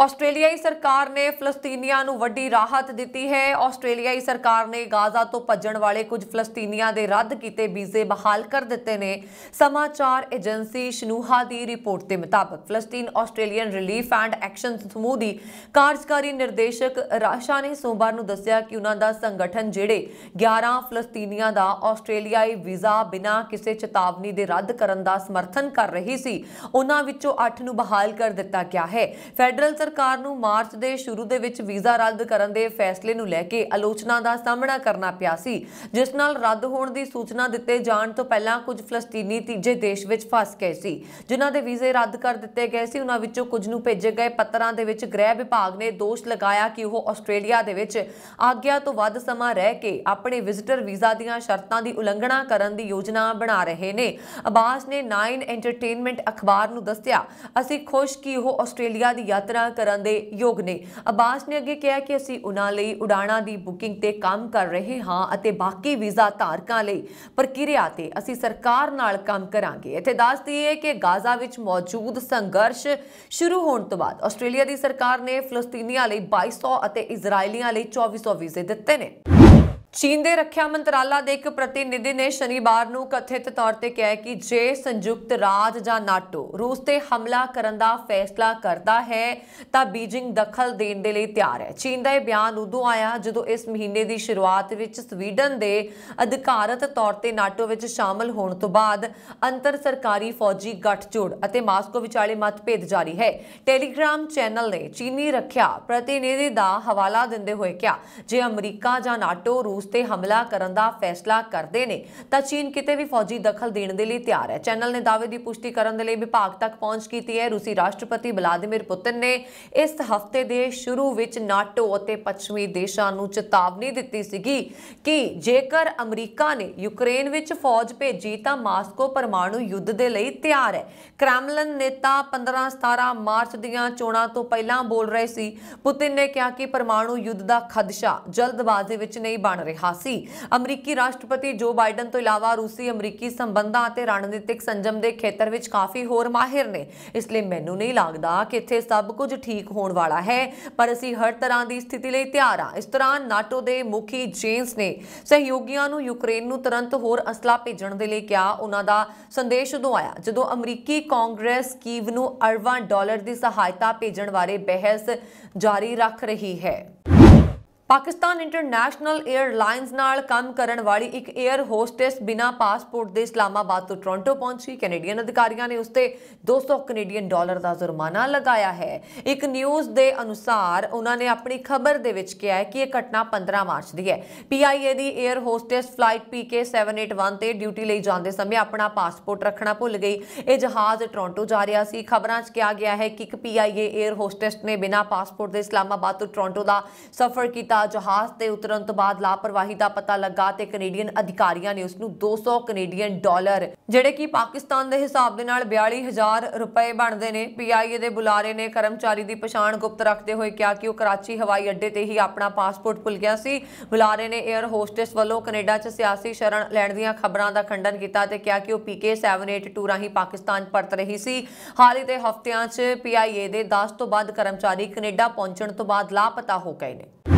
ਆਸਟ੍ਰੇਲੀਆਈ ਸਰਕਾਰ ਨੇ ਫਲਸਤੀਨੀਆਂ ਨੂੰ ਵੱਡੀ ਰਾਹਤ ਦਿੱਤੀ ਹੈ ਆਸਟ੍ਰੇਲੀਆਈ ਸਰਕਾਰ ਨੇ ਗਾਜ਼ਾ ਤੋਂ ਭੱਜਣ ਵਾਲੇ ਕੁਝ ਫਲਸਤੀਨੀਆਂ ਦੇ ਰੱਦ ਕੀਤੇ ਵੀਜ਼ੇ ਬਹਾਲ ਕਰ ਦਿੱਤੇ ਨੇ ਸਮਾਚਾਰ ਏਜੰਸੀ ਸ਼ਨੂਹਾ ਦੀ ਰਿਪੋਰਟ ਦੇ ਮੁਤਾਬਕ ਫਲਸਤੀਨ ਆਸਟ੍ਰੇਲੀਅਨ ਰਿਲੀਫ ਐਂਡ ਐਕਸ਼ਨ ਸਮੂਹ ਦੀ ਕਾਰਜਕਾਰੀ ਨਿਰਦੇਸ਼ਕ ਰਾਸ਼ਾ ਨੇ ਸੋਮਵਾਰ ਨੂੰ ਦੱਸਿਆ ਕਿ ਉਹਨਾਂ ਦਾ ਸੰਗਠਨ ਜਿਹੜੇ 11 ਫਲਸਤੀਨੀਆਂ ਦਾ ਆਸਟ੍ਰੇਲੀਆਈ ਵੀਜ਼ਾ ਬਿਨਾਂ ਕਿਸੇ ਚੇਤਾਵਨੀ ਦੇ ਰੱਦ ਕਰਨ ਦਾ ਸਮਰਥਨ ਕਰ ਰਹੀ ਸੀ ਉਹਨਾਂ ਵਿੱਚੋਂ 8 ਨੂੰ ਬਹਾਲ ਕਰ ਦਿੱਤਾ ਗਿਆ ਹੈ ਫੈਡਰਲ ਸਰਕਾਰ ਨੂੰ ਮਾਰਚ ਦੇ ਸ਼ੁਰੂ ਦੇ ਵਿੱਚ ਵੀਜ਼ਾ ਰੱਦ ਕਰਨ ਦੇ ਫੈਸਲੇ ਨੂੰ ਲੈ ਕੇ ਆਲੋਚਨਾ ਦਾ ਸਾਹਮਣਾ ਕਰਨਾ ਪਿਆ ਸੀ ਜਿਸ ਨਾਲ ਰੱਦ ਹੋਣ ਦੀ ਸੂਚਨਾ ਦਿੱਤੇ ਜਾਣ ਤੋਂ ਪਹਿਲਾਂ ਕੁਝ ਫਲਸਤੀਨੀ ਤੀਜੇ ਦੇਸ਼ ਵਿੱਚ ਫਸ ਗਏ ਸੀ ਜਿਨ੍ਹਾਂ ਦੇ ਵੀਜ਼ੇ ਰੱਦ ਕਰ ਦਿੱਤੇ ਗਏ ਸੀ ਉਹਨਾਂ ਵਿੱਚੋਂ ਕੁਝ ਨੂੰ ਭੇਜੇ ਗਏ ਪੱਤਰਾਂ ਦੇ ਵਿੱਚ ਗ੍ਰਹਿ ਵਿਭਾਗ ਨੇ ਦੋਸ਼ ਲਗਾਇਆ ਕਿ ਉਹ ਆਸਟ੍ਰੇਲੀਆ ਦੇ ਵਿੱਚ ਆਗਿਆ ਤੋਂ ਵੱਧ ਸਮਾਂ ਰਹਿ ਕੇ ਆਪਣੇ ਵਿਜ਼ਟਰ ਵੀਜ਼ਾ ਦੀਆਂ ਸ਼ਰਤਾਂ ਦੀ ਉਲੰਘਣਾ ਕਰਨ ਦੀ ਯੋਜਨਾ ਬਣਾ ਰਹੇ ਨੇ ਅਬਾਸ ਨੇ 9 ਐਂਟਰਟੇਨਮੈਂਟ ਅਖਬਾਰ ਨੂੰ ਦੱਸਿਆ ਅਸੀਂ ਖੁਸ਼ ਕਿ ਉਹ ਆਸਟ੍ਰੇਲੀਆ ਦੀ ਯਾਤਰਾ ਕਰਨ ਦੇ ਯੋਗ ਨੇ ਅਬਾਸ ਨੇ ਅੱਗੇ ਕਿਹਾ ਕਿ ਅਸੀਂ ਉਹਨਾਂ ਲਈ ਉਡਾਣਾਂ ਦੀ ਬੁਕਿੰਗ ਤੇ ਕੰਮ ਕਰ ਰਹੇ ਹਾਂ ਅਤੇ ਬਾਕੀ ਵੀਜ਼ਾ ਧਾਰਕਾਂ ਲਈ ਪ੍ਰਕਿਰਿਆ ਤੇ ਅਸੀਂ ਸਰਕਾਰ ਨਾਲ ਕੰਮ ਕਰਾਂਗੇ ਇੱਥੇ ਦੱਸ ਦਈਏ ਕਿ ਗਾਜ਼ਾ ਵਿੱਚ ਮੌਜੂਦ ਸੰਘਰਸ਼ ਸ਼ੁਰੂ ਹੋਣ ਤੋਂ ਬਾਅਦ ਆਸਟ੍ਰੇਲੀਆ ਦੀ ਸਰਕਾਰ ਨੇ ਫਲਸਤੀਨੀਆਂ ਲਈ 2200 ਅਤੇ ਇਜ਼ਰਾਈਲੀਆਂ ਲਈ 2400 ਵੀਜ਼ੇ ਦਿੱਤੇ ਨੇ ਚੀਨ ਦੇ ਰੱਖਿਆ ਮੰਤਰਾਲਾ ਦੇ ਇੱਕ ਪ੍ਰਤੀਨਿਧੀ ਨੇ ਸ਼ਨੀਵਾਰ ਨੂੰ ਕਥਿਤ ਤੌਰ ਤੇ ਕਿਹਾ ਕਿ ਜੇ ਸੰਯੁਕਤ ਰਾਜ ਜਾਂ ਨਾਟੋ ਰੂਸ ਤੇ ਹਮਲਾ ਕਰਨ ਦਾ ਫੈਸਲਾ ਕਰਦਾ ਹੈ ਤਾਂ ਬੀਜਿੰਗ ਦਖਲ ਦੇਣ ਦੇ ਲਈ ਤਿਆਰ ਹੈ ਚੀਨ ਦਾ ਇਹ ਬਿਆਨ ਉਦੋਂ ਆਇਆ ਜਦੋਂ ਇਸ ਮਹੀਨੇ ਦੀ ਸ਼ੁਰੂਆਤ ਵਿੱਚ ਸਵੀਡਨ ਦੇ ਅਧਿਕਾਰਤ ਤੌਰ ਤੇ ਨਾਟੋ ਵਿੱਚ ਸ਼ਾਮਲ ਹੋਣ ਤੋਂ ਬਾਅਦ ਅੰਤਰ ਸਰਕਾਰੀ ਫੌਜੀ ਗੱਠਜੋੜ ਅਤੇ ਮਾਸਕੋ ਵਿਚਾਲੇ ਮਤਭੇਦ ਜਾਰੀ ਹੈ ਟੈਲੀਗ੍ਰਾਮ ਚੈਨਲ ਨੇ ਚੀਨੀ ਰੱਖਿਆ ਪ੍ਰਤੀਨਿਧੀ ਦਾ ਹਵਾਲਾ ਦਿੰਦੇ ਹੋਏ ਕਿਹਾ ਜੇ ਅਮਰੀਕਾ ਜਾਂ ਨਾਟੋ ਰੂਸ ਉਸ ਤੇ ਹਮਲਾ ਕਰਨ ਦਾ ਫੈਸਲਾ ਕਰਦੇ ਨੇ ਤਾਂ ਚੀਨ ਕਿਤੇ ਵੀ ਫੌਜੀ ਦਖਲ ਦੇਣ ਦੇ ਲਈ ਤਿਆਰ ਹੈ ਚੈਨਲ ਨੇ ਦਾਅਵੇ ਦੀ ਪੁਸ਼ਟੀ ਕਰਨ ਦੇ ਲਈ ਵਿਭਾਗ ਤੱਕ ਪਹੁੰਚ ਕੀਤੀ ਹੈ ਰੂਸੀ ਰਾਸ਼ਟਰਪਤੀ ਬਲਾਦੀਮਿਰ ਪੁਤਿਨ ਨੇ ਇਸ ਹਫਤੇ ਦੇ ਸ਼ੁਰੂ ਵਿੱਚ ਨਾਟੋ ਅਤੇ ਪੱਛਮੀ ਦੇਸ਼ਾਂ ਨੂੰ ਚੇਤਾਵਨੀ ਦਿੱਤੀ ਸੀਗੀ ਕਿ ਜੇਕਰ ਅਮਰੀਕਾ ਨੇ ਯੂਕਰੇਨ ਵਿੱਚ ਫੌਜ ਭੇਜੀ ਤਾਂ ਮਾਸਕੋ ਪਰਮਾਣੂ ਯੁੱਧ ਦੇ ਲਈ ਤਿਆਰ ਹੈ ਕ੍ਰੈਮਲਨ ਨੇਤਾ 15 17 ਮਾਰਚ ਦੀਆਂ ਚੋਣਾਂ ਤੋਂ ਪਹਿਲਾਂ ਬੋਲ ਰਹੇ ਸੀ ਪੁਤਿਨ ਨੇ ਕਿਹਾ ਕਿ ਪਰਮਾਣੂ ਯੁੱਧ ਦਾ ਖਦਸ਼ਾ ਜਲਦਬਾਜ਼ੀ ਵਿੱਚ ਨਹੀਂ ਬਣ ਰਿਹਾ ਰਿਹਾ ਸੀ ਅਮਰੀਕੀ ਰਾਸ਼ਟਰਪਤੀ ਜੋ ਬਾਈਡਨ ਤੋਂ ਇਲਾਵਾ ਰੂਸੀ ਅਮਰੀਕੀ ਸੰਬੰਧਾਂ ਅਤੇ ਰਣਨੀਤਿਕ ਸੰਜਮ ਦੇ ਖੇਤਰ ਵਿੱਚ ਕਾਫੀ ਹੋਰ ਮਾਹਿਰ ਨੇ ਇਸ ਲਈ ਮੈਨੂੰ ਨਹੀਂ ਲੱਗਦਾ ਕਿ ਇੱਥੇ ਸਭ ਕੁਝ ਠੀਕ ਹੋਣ ਵਾਲਾ ਹੈ ਪਰ ਅਸੀਂ ਹਰ ਤਰ੍ਹਾਂ ਦੀ ਸਥਿਤੀ ਲਈ ਤਿਆਰ ਹਾਂ ਇਸ ਤਰ੍ਹਾਂ ਨਾਟੋ ਦੇ ਮੁਖੀ ਜੇਨਸ ਨੇ ਸਹਿਯੋਗੀਆਂ ਨੂੰ ਯੂਕਰੇਨ ਨੂੰ ਤੁਰੰਤ ਹੋਰ ਅਸਲਾ ਭੇਜਣ ਦੇ ਲਈ ਕਿਹਾ ਉਹਨਾਂ ਦਾ ਸੰਦੇਸ਼ ਉਦੋਂ ਆਇਆ ਜਦੋਂ ਅਮਰੀਕੀ ਕਾਂਗਰਸ ਕੀਵ ਨੂੰ ਅਰਬਾਂ ਡਾਲਰ ਦੀ ਸਹਾਇਤਾ ਭੇਜਣ ਬਾਰੇ ਬਹਿਸ ਜਾਰੀ ਰੱਖ ਰਹੀ ਹੈ ਪਾਕਿਸਤਾਨ ਇੰਟਰਨੈਸ਼ਨਲ 에ਅਰਲਾਈਨਸ ਨਾਲ ਕੰਮ ਕਰਨ ਵਾਲੀ ਇੱਕ 에ਅਰ ਹੋਸਟੈਸ ਬਿਨਾ ਪਾਸਪੋਰਟ ਦੇ ਇਸਲਾਮਾਬਾਦ ਤੋਂ ਟੋਰਾਂਟੋ ਪਹੁੰਚੀ ਕੈਨੇਡੀਅਨ ਅਧਿਕਾਰੀਆਂ ਨੇ ਉਸ ਤੇ 200 ਕੈਨੇਡੀਅਨ ਡਾਲਰ ਦਾ ਜੁਰਮਾਨਾ ਲਗਾਇਆ ਹੈ ਇੱਕ ਨਿਊਜ਼ ਦੇ ਅਨੁਸਾਰ ਉਹਨਾਂ ਨੇ ਆਪਣੀ ਖਬਰ ਦੇ ਵਿੱਚ ਕਿਹਾ ਹੈ ਕਿ ਇਹ ਘਟਨਾ 15 ਮਾਰਚ ਦੀ ਹੈ ਪੀਆਈਏ ਦੀ 에ਅਰ ਹੋਸਟੈਸ ਫਲਾਈਟ ਪੀਕੇ 781 ਤੇ ਡਿਊਟੀ ਲਈ ਜਾਂਦੇ ਸਮੇਂ ਆਪਣਾ ਪਾਸਪੋਰਟ ਰੱਖਣਾ ਭੁੱਲ ਗਈ ਇਹ ਜਹਾਜ਼ ਟੋਰਾਂਟੋ ਜਾ ਰਿਹਾ ਸੀ ਖਬਰਾਂ 'ਚ ਕਿਹਾ ਗਿਆ ਹੈ ਕਿ ਇੱਕ ਪੀਆਈਏ 에ਅਰ ਹੋਸਟੈਸ ਨੇ ਬਿਨਾ ਪਾਸਪੋਰਟ ਦੇ ਇਸਲਾਮਾਬਾਦ ਤੋਂ ਟੋਰਾਂਟੋ ਦਾ ਸਫ਼ਰ ਕੀਤਾ ਤਾਂ ਜਹਾਜ਼ ਤੇ ਉਤਰਨ ਤੋਂ ਬਾਅਦ ਲਾਪਰਵਾਹੀ ਦਾ ਪਤਾ ਲੱਗਾ ਤੇ ਕੈਨੇਡੀਅਨ ਅਧਿਕਾਰੀਆਂ ਨੇ ਉਸ ਨੂੰ 200 ਕੈਨੇਡੀਅਨ ਡਾਲਰ ਜਿਹੜੇ ਕਿ ਪਾਕਿਸਤਾਨ ਦੇ ਹਿਸਾਬ ਦੇ ਨਾਲ 42000 ਰੁਪਏ ਬਣਦੇ ਨੇ ਪੀਆਈਏ ਦੇ ਬੁਲਾਰੇ ਨੇ ਕਰਮਚਾਰੀ ਦੀ ਪਛਾਣ ਗੁਪਤ ਰੱਖਦੇ ਹੋਏ ਕਿਹਾ ਕਿ ਉਹ ਕਰਾਚੀ ਹਵਾਈ ਅੱਡੇ ਤੇ ਹੀ ਆਪਣਾ ਪਾਸਪੋਰਟ ਭੁੱਲ ਗਿਆ ਸੀ ਬੁਲਾਰੇ ਨੇ 에ਅਰ ਹੋਸਟੈਸ ਵੱਲੋਂ ਕੈਨੇਡਾ 'ਚ ਸਿਆਸੀ ਸ਼ਰਣ ਲੈਣ ਦੀਆਂ ਖਬਰਾਂ ਦਾ ਖੰਡਨ ਕੀਤਾ ਤੇ ਕਿਹਾ ਕਿ ਉਹ ਪੀਕੇ 782 ਰਾਹੀਂ ਪਾਕਿਸਤਾਨ ਪਰਤ ਰਹੀ ਸੀ ਹਾਲ ਹੀ ਦੇ ਹਫ਼ਤਿਆਂ 'ਚ ਪੀਆਈਏ ਦੇ 10 ਤੋਂ ਵੱਧ ਕਰਮਚਾਰੀ ਕੈਨੇਡਾ ਪਹੁੰਚਣ ਤੋਂ ਬਾਅਦ ਲਾਪਤਾ ਹੋ ਗਏ ਨੇ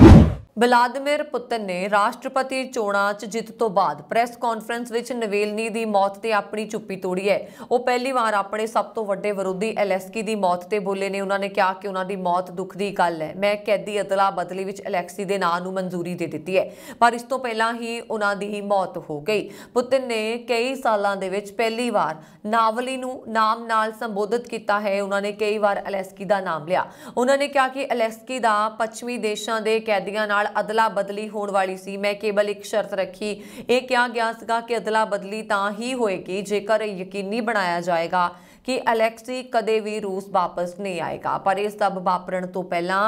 ਵਲਾਦੀਮਿਰ ਪੁਤਨ ਨੇ ਰਾਸ਼ਟਰਪਤੀ ਚੋਣਾਂ 'ਚ ਜਿੱਤ ਤੋਂ ਬਾਅਦ ਪ੍ਰੈਸ ਕਾਨਫਰੰਸ ਵਿੱਚ ਨਵੇਲਨੀ ਦੀ ਮੌਤ ਤੇ ਆਪਣੀ ਚੁੱਪੀ ਤੋੜੀ ਹੈ ਉਹ ਪਹਿਲੀ ਵਾਰ ਆਪਣੇ ਸਭ ਤੋਂ ਵੱਡੇ ਵਿਰੋਧੀ ਐਲੈਸਕੀ ਦੀ ਮੌਤ ਤੇ ਬੋਲੇ ਨੇ ਉਹਨਾਂ ਨੇ ਕਿਹਾ ਕਿ ਉਹਨਾਂ ਦੀ ਮੌਤ ਦੁੱਖ ਦੀ ਗੱਲ ਹੈ ਮੈਂ ਕੈਦੀ ਅਦਲਾ ਬਦਲੀ ਵਿੱਚ ਅਲੈਕਸੀ ਦੇ ਨਾਂ ਨੂੰ ਮਨਜ਼ੂਰੀ ਦੇ ਦਿੱਤੀ ਹੈ ਪਰ ਇਸ ਤੋਂ ਪਹਿਲਾਂ ਹੀ ਉਹਨਾਂ ਦੀ ਮੌਤ ਹੋ ਗਈ ਪੁਤਨ ਨੇ ਕਈ ਸਾਲਾਂ ਦੇ ਵਿੱਚ ਪਹਿਲੀ ਵਾਰ ਨਾਵਲੀ ਨੂੰ ਨਾਮ ਨਾਲ ਸੰਬੋਧਿਤ ਕੀਤਾ ਹੈ ਉਹਨਾਂ ਨੇ ਕਈ ਵਾਰ ਐਲੈਸਕੀ ਦਾ ਨਾਮ ਲਿਆ ਉਹਨਾਂ ਨੇ ਕਿਹਾ ਕਿ ਐਲੈਸਕੀ ਦਾ ਪੱਛਮੀ ਦੇਸ਼ਾਂ ਦੇ ਕੈਦੀਆਂ ਨਾਲ ਨਾਲ ਅਦਲਾ ਬਦਲੀ ਹੋਣ ਵਾਲੀ ਸੀ ਮੈਂ ਕੇਵਲ ਇੱਕ ਸ਼ਰਤ ਰੱਖੀ ਇਹ ਕਿਹਾ ਗਿਆ ਸੀਗਾ ਕਿ ਅਦਲਾ ਬਦਲੀ ਤਾਂ ਹੀ ਹੋਏਗੀ ਜੇਕਰ ਯਕੀਨੀ ਬਣਾਇਆ ਜਾਏਗਾ ਕਿ ਅਲੈਕਸੀ ਕਦੇ ਵੀ ਰੂਸ ਵਾਪਸ ਨਹੀਂ ਆਏਗਾ ਪਰ ਇਸ ਸਭ ਵਾਪਰਨ ਤੋਂ ਪਹਿਲਾਂ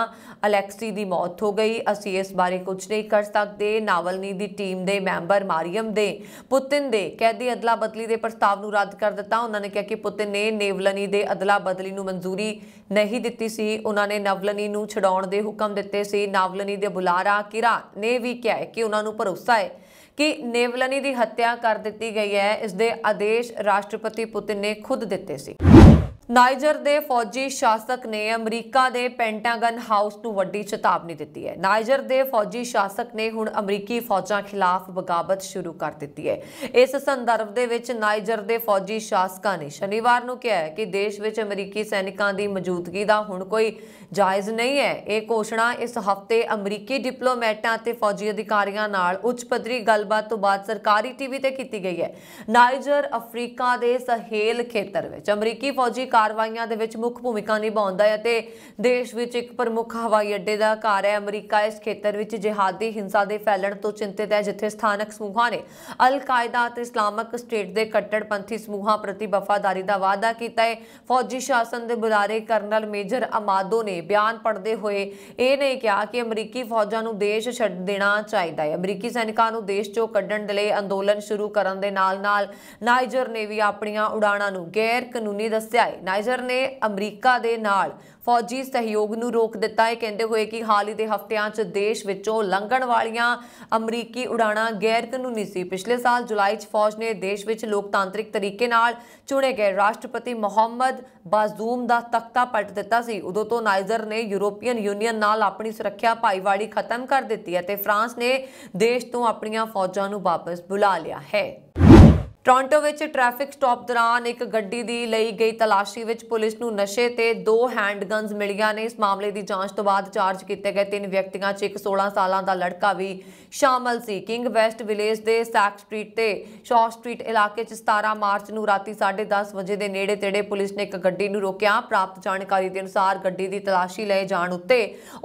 ਅਲੈਕਸੀ ਦੀ ਮੌਤ ਹੋ ਗਈ ਅਸੀਂ ਇਸ ਬਾਰੇ ਕੁਝ ਨਹੀਂ ਕਰ ਸਕਦੇ ਨਾਵਲਨੀ ਦੀ ਟੀਮ ਦੇ ਮੈਂਬਰ ਮਾਰੀਅਮ ਦੇ ਪੁਤਿਨ ਦੇ ਕੈਦੀ ਅਦਲਾ ਬਦਲੀ ਦੇ ਪ੍ਰਸਤਾਵ ਨੂੰ ਰੱਦ ਕਰ ਦਿੱਤਾ ਉਹਨਾਂ ਨੇ ਕਿਹਾ ਕਿ ਪੁਤਿਨ ਨੇ ਨੇਵਲਨੀ ਦੇ ਅਦਲਾ ਬਦਲੀ ਨੂੰ ਮਨਜ਼ੂਰੀ ਨਹੀਂ ਦਿੱਤੀ ਸੀ ਉਹਨਾਂ ਨੇ ਨਵਲਨੀ ਨੂੰ ਛਡਾਉਣ ਦੇ ਹੁਕਮ ਦਿੱਤੇ ਸੀ ਨਾਵਲਨੀ ਦੇ ਬੁਲਾਰਾ ਕਿਰਾ ਨੇ ਵੀ ਕਿਹਾ ਕਿ ਉਹਨਾਂ ਨੂੰ ਭਰੋਸਾ ਹੈ ਕਿ ਨੇਵਲਨੀ ਦੀ ਹੱਤਿਆ ਕਰ ਦਿੱਤੀ ਗਈ ਹੈ ਇਸ ਦੇ ਆਦੇਸ਼ ਰਾਸ਼ਟਰਪਤੀ ਪੁਤਿਨ ਨੇ ਖੁਦ ਦਿੱਤੇ ਸੀ ਨਾਈਜਰ ਦੇ ਫੌਜੀ ਸ਼ਾਸਕ ਨੇ ਅਮਰੀਕਾ ਦੇ ਪੈਂਟਾਗਨ ਹਾਊਸ ਨੂੰ ਵੱਡੀ ਚੇਤਾਵਨੀ ਦਿੱਤੀ ਹੈ ਨਾਈਜਰ ਦੇ ਫੌਜੀ ਸ਼ਾਸਕ ਨੇ ਹੁਣ ਅਮਰੀਕੀ ਫੌਜਾਂ ਖਿਲਾਫ ਬਗਾਵਤ ਸ਼ੁਰੂ ਕਰ ਦਿੱਤੀ ਹੈ ਇਸ ਸੰਦਰਭ ਦੇ ਵਿੱਚ ਨਾਈਜਰ ਦੇ ਫੌਜੀ ਸ਼ਾਸਕਾਂ ਨੇ ਸ਼ਨੀਵਾਰ ਨੂੰ ਕਿਹਾ ਕਿ ਦੇਸ਼ ਵਿੱਚ ਅਮਰੀਕੀ ਸੈਨਿਕਾਂ ਦੀ ਮੌਜੂਦਗੀ ਦਾ ਹੁਣ ਕੋਈ ਜਾਇਜ਼ ਨਹੀਂ ਹੈ ਇਹ ਘੋਸ਼ਣਾ ਇਸ ਹਫ਼ਤੇ ਅਮਰੀਕੀ ਡਿਪਲੋਮੈਟਾਂ ਅਤੇ ਫੌਜੀ ਅਧਿਕਾਰੀਆਂ ਨਾਲ ਉੱਚ ਪੱਧਰੀ ਗੱਲਬਾਤ ਤੋਂ ਬਾਅਦ ਸਰਕਾਰੀ ਟੀਵੀ ਤੇ ਕੀਤੀ ਗਈ ਹੈ ਨਾਈਜਰ ਅਫਰੀਕਾ ਦੇ ਸਹੇਲ ਖੇਤਰ ਵਿੱਚ ਅਮਰੀਕੀ ਫੌਜੀ ਕਾਰਵਾਈਆਂ ਦੇ ਵਿੱਚ ਮੁੱਖ ਭੂਮਿਕਾ ਨਿਭਾਉਂਦਾ ਹੈ ਅਤੇ ਦੇਸ਼ ਵਿੱਚ ਇੱਕ ਪ੍ਰਮੁੱਖ ਹਵਾਈ ਅੱਡੇ ਦਾ ਘਰ ਹੈ ਅਮਰੀਕਾ ਇਸ ਖੇਤਰ ਵਿੱਚ ਜਿਹਾਦੀ ਹਿੰਸਾ ਦੇ ਫੈਲਣ ਤੋਂ ਚਿੰਤਿਤ ਹੈ ਜਿੱਥੇ ਸਥਾਨਕ ਸਮੂਹਾਂ ਨੇ ਅਲ ਕਾਇਦਾ ਅਤੇ ਇਸਲਾਮਿਕ ਸਟੇਟ ਦੇ ਕੱਟੜਪੰਥੀ ਸਮੂਹਾਂ ਪ੍ਰਤੀ ਵਫਾਦਾਰੀ ਦਾ ਵਾਅਦਾ ਕੀਤਾ ਹੈ ਫੌਜੀ ਸ਼ਾਸਨ ਦੇ ਬੁਲਾਰੇ ਕਰਨਲ ਮੇਜਰ ਅਮਾਦੋ ਨੇ ਬਿਆਨ ਪੜਦੇ ਹੋਏ ਇਹ ਨਹੀਂ ਕਿਹਾ ਕਿ ਅਮਰੀਕੀ ਫੌਜਾਂ ਨੂੰ ਦੇਸ਼ ਛੱਡ ਦੇਣਾ ਚਾਹੀਦਾ ਹੈ ਅਮਰੀਕੀ ਸੈਨਿਕਾਂ ਨੂੰ ਦੇਸ਼ ਚੋਂ ਕੱਢਣ ਦੇ ਲਈ ਅੰਦੋਲਨ ਸ਼ੁਰੂ ਕਰਨ ਦੇ ਨਾਲ-ਨਾਲ ਨਾਈਜਰ ਨੇ ਵੀ ਆਪਣੀਆਂ ਉਡਾਣਾਂ ਨੂੰ ਗੈਰ ਕਾਨੂੰਨੀ ਦੱਸਿਆ ਹੈ ਨਾਈਜਰ ਨੇ ਅਮਰੀਕਾ ਦੇ ਨਾਲ ਫੌਜੀ ਸਹਿਯੋਗ ਨੂੰ ਰੋਕ ਦਿੱਤਾ ਹੈ ਕਹਿੰਦੇ ਹੋਏ ਕਿ ਹਾਲ ਹੀ ਦੇ ਹਫ਼ਤਿਆਂ 'ਚ ਦੇਸ਼ ਵਿੱਚੋਂ ਲੰਘਣ ਵਾਲੀਆਂ ਅਮਰੀਕੀ ਉਡਾਣਾਂ ਗੈਰ ਕਾਨੂੰਨੀ ਸੀ ਪਿਛਲੇ ਸਾਲ ਜੁਲਾਈ 'ਚ ਫੌਜ ਨੇ ਦੇਸ਼ ਵਿੱਚ ਲੋਕਤਾਂਤਰਿਕ ਤਰੀਕੇ ਨਾਲ ਚੁਣੇ ਗਏ ਰਾਸ਼ਟਰਪਤੀ ਮੁਹੰਮਦ ਬਾਜ਼ੂਮ ਦਾ ਤਖਤਾ ਪਲਟ ਦਿੱਤਾ ਸੀ ਉਦੋਂ ਤੋਂ ਨਾਈਜਰ ਨੇ ਯੂਰੋਪੀਅਨ ਯੂਨੀਅਨ ਨਾਲ ਆਪਣੀ ਸੁਰੱਖਿਆ ਭਾਈਵਾਲੀ ਖਤਮ ਕਰ ਦਿੱਤੀ ਹੈ ਤੇ ਫਰਾਂਸ ਨੇ ਦੇਸ਼ ਤੋਂ ਆਪਣੀਆਂ ਫੌਜਾਂ ਨੂੰ ਵਾਪਸ ਬੁਲਾ ਲਿਆ ਹੈ ਟੋਰਾਂਟੋ ਵਿੱਚ ਟ੍ਰੈਫਿਕ ਸਟਾਪ ਦੌਰਾਨ ਇੱਕ ਗੱਡੀ ਦੀ ਲਈ ਗਈ ਤਲਾਸ਼ੀ ਵਿੱਚ ਪੁਲਿਸ ਨੂੰ ਨਸ਼ੇ ਤੇ ਦੋ ਹੈਂਡਗਨਸ ਮਿਲੀਆਂ ਨੇ ਇਸ ਮਾਮਲੇ ਦੀ ਜਾਂਚ ਤੋਂ ਬਾਅਦ ਚਾਰਜ ਕੀਤੇ ਗਏ ਤਿੰਨ ਵਿਅਕਤੀਆਂ 'ਚ ਇੱਕ 16 ਸਾਲਾਂ ਦਾ ਲੜਕਾ ਵੀ ਸ਼ਾਮਲ ਸੀ ਕਿੰਗ ਵੈਸਟ ਵਿਲੇਜ ਦੇ ਸੈਕ ਸਟਰੀਟ ਤੇ ਸ਼ੌਰ ਸਟਰੀਟ ਇਲਾਕੇ 'ਚ 17 ਮਾਰਚ ਨੂੰ ਰਾਤੀ 10:30 ਵਜੇ ਦੇ ਨੇੜੇ ਤੇੜੇ ਪੁਲਿਸ ਨੇ ਇੱਕ ਗੱਡੀ ਨੂੰ ਰੋਕਿਆ ਪ੍ਰਾਪਤ ਜਾਣਕਾਰੀ ਦੇ ਅਨੁਸਾਰ ਗੱਡੀ ਦੀ ਤਲਾਸ਼ੀ ਲਏ ਜਾਣ ਉੱਤੇ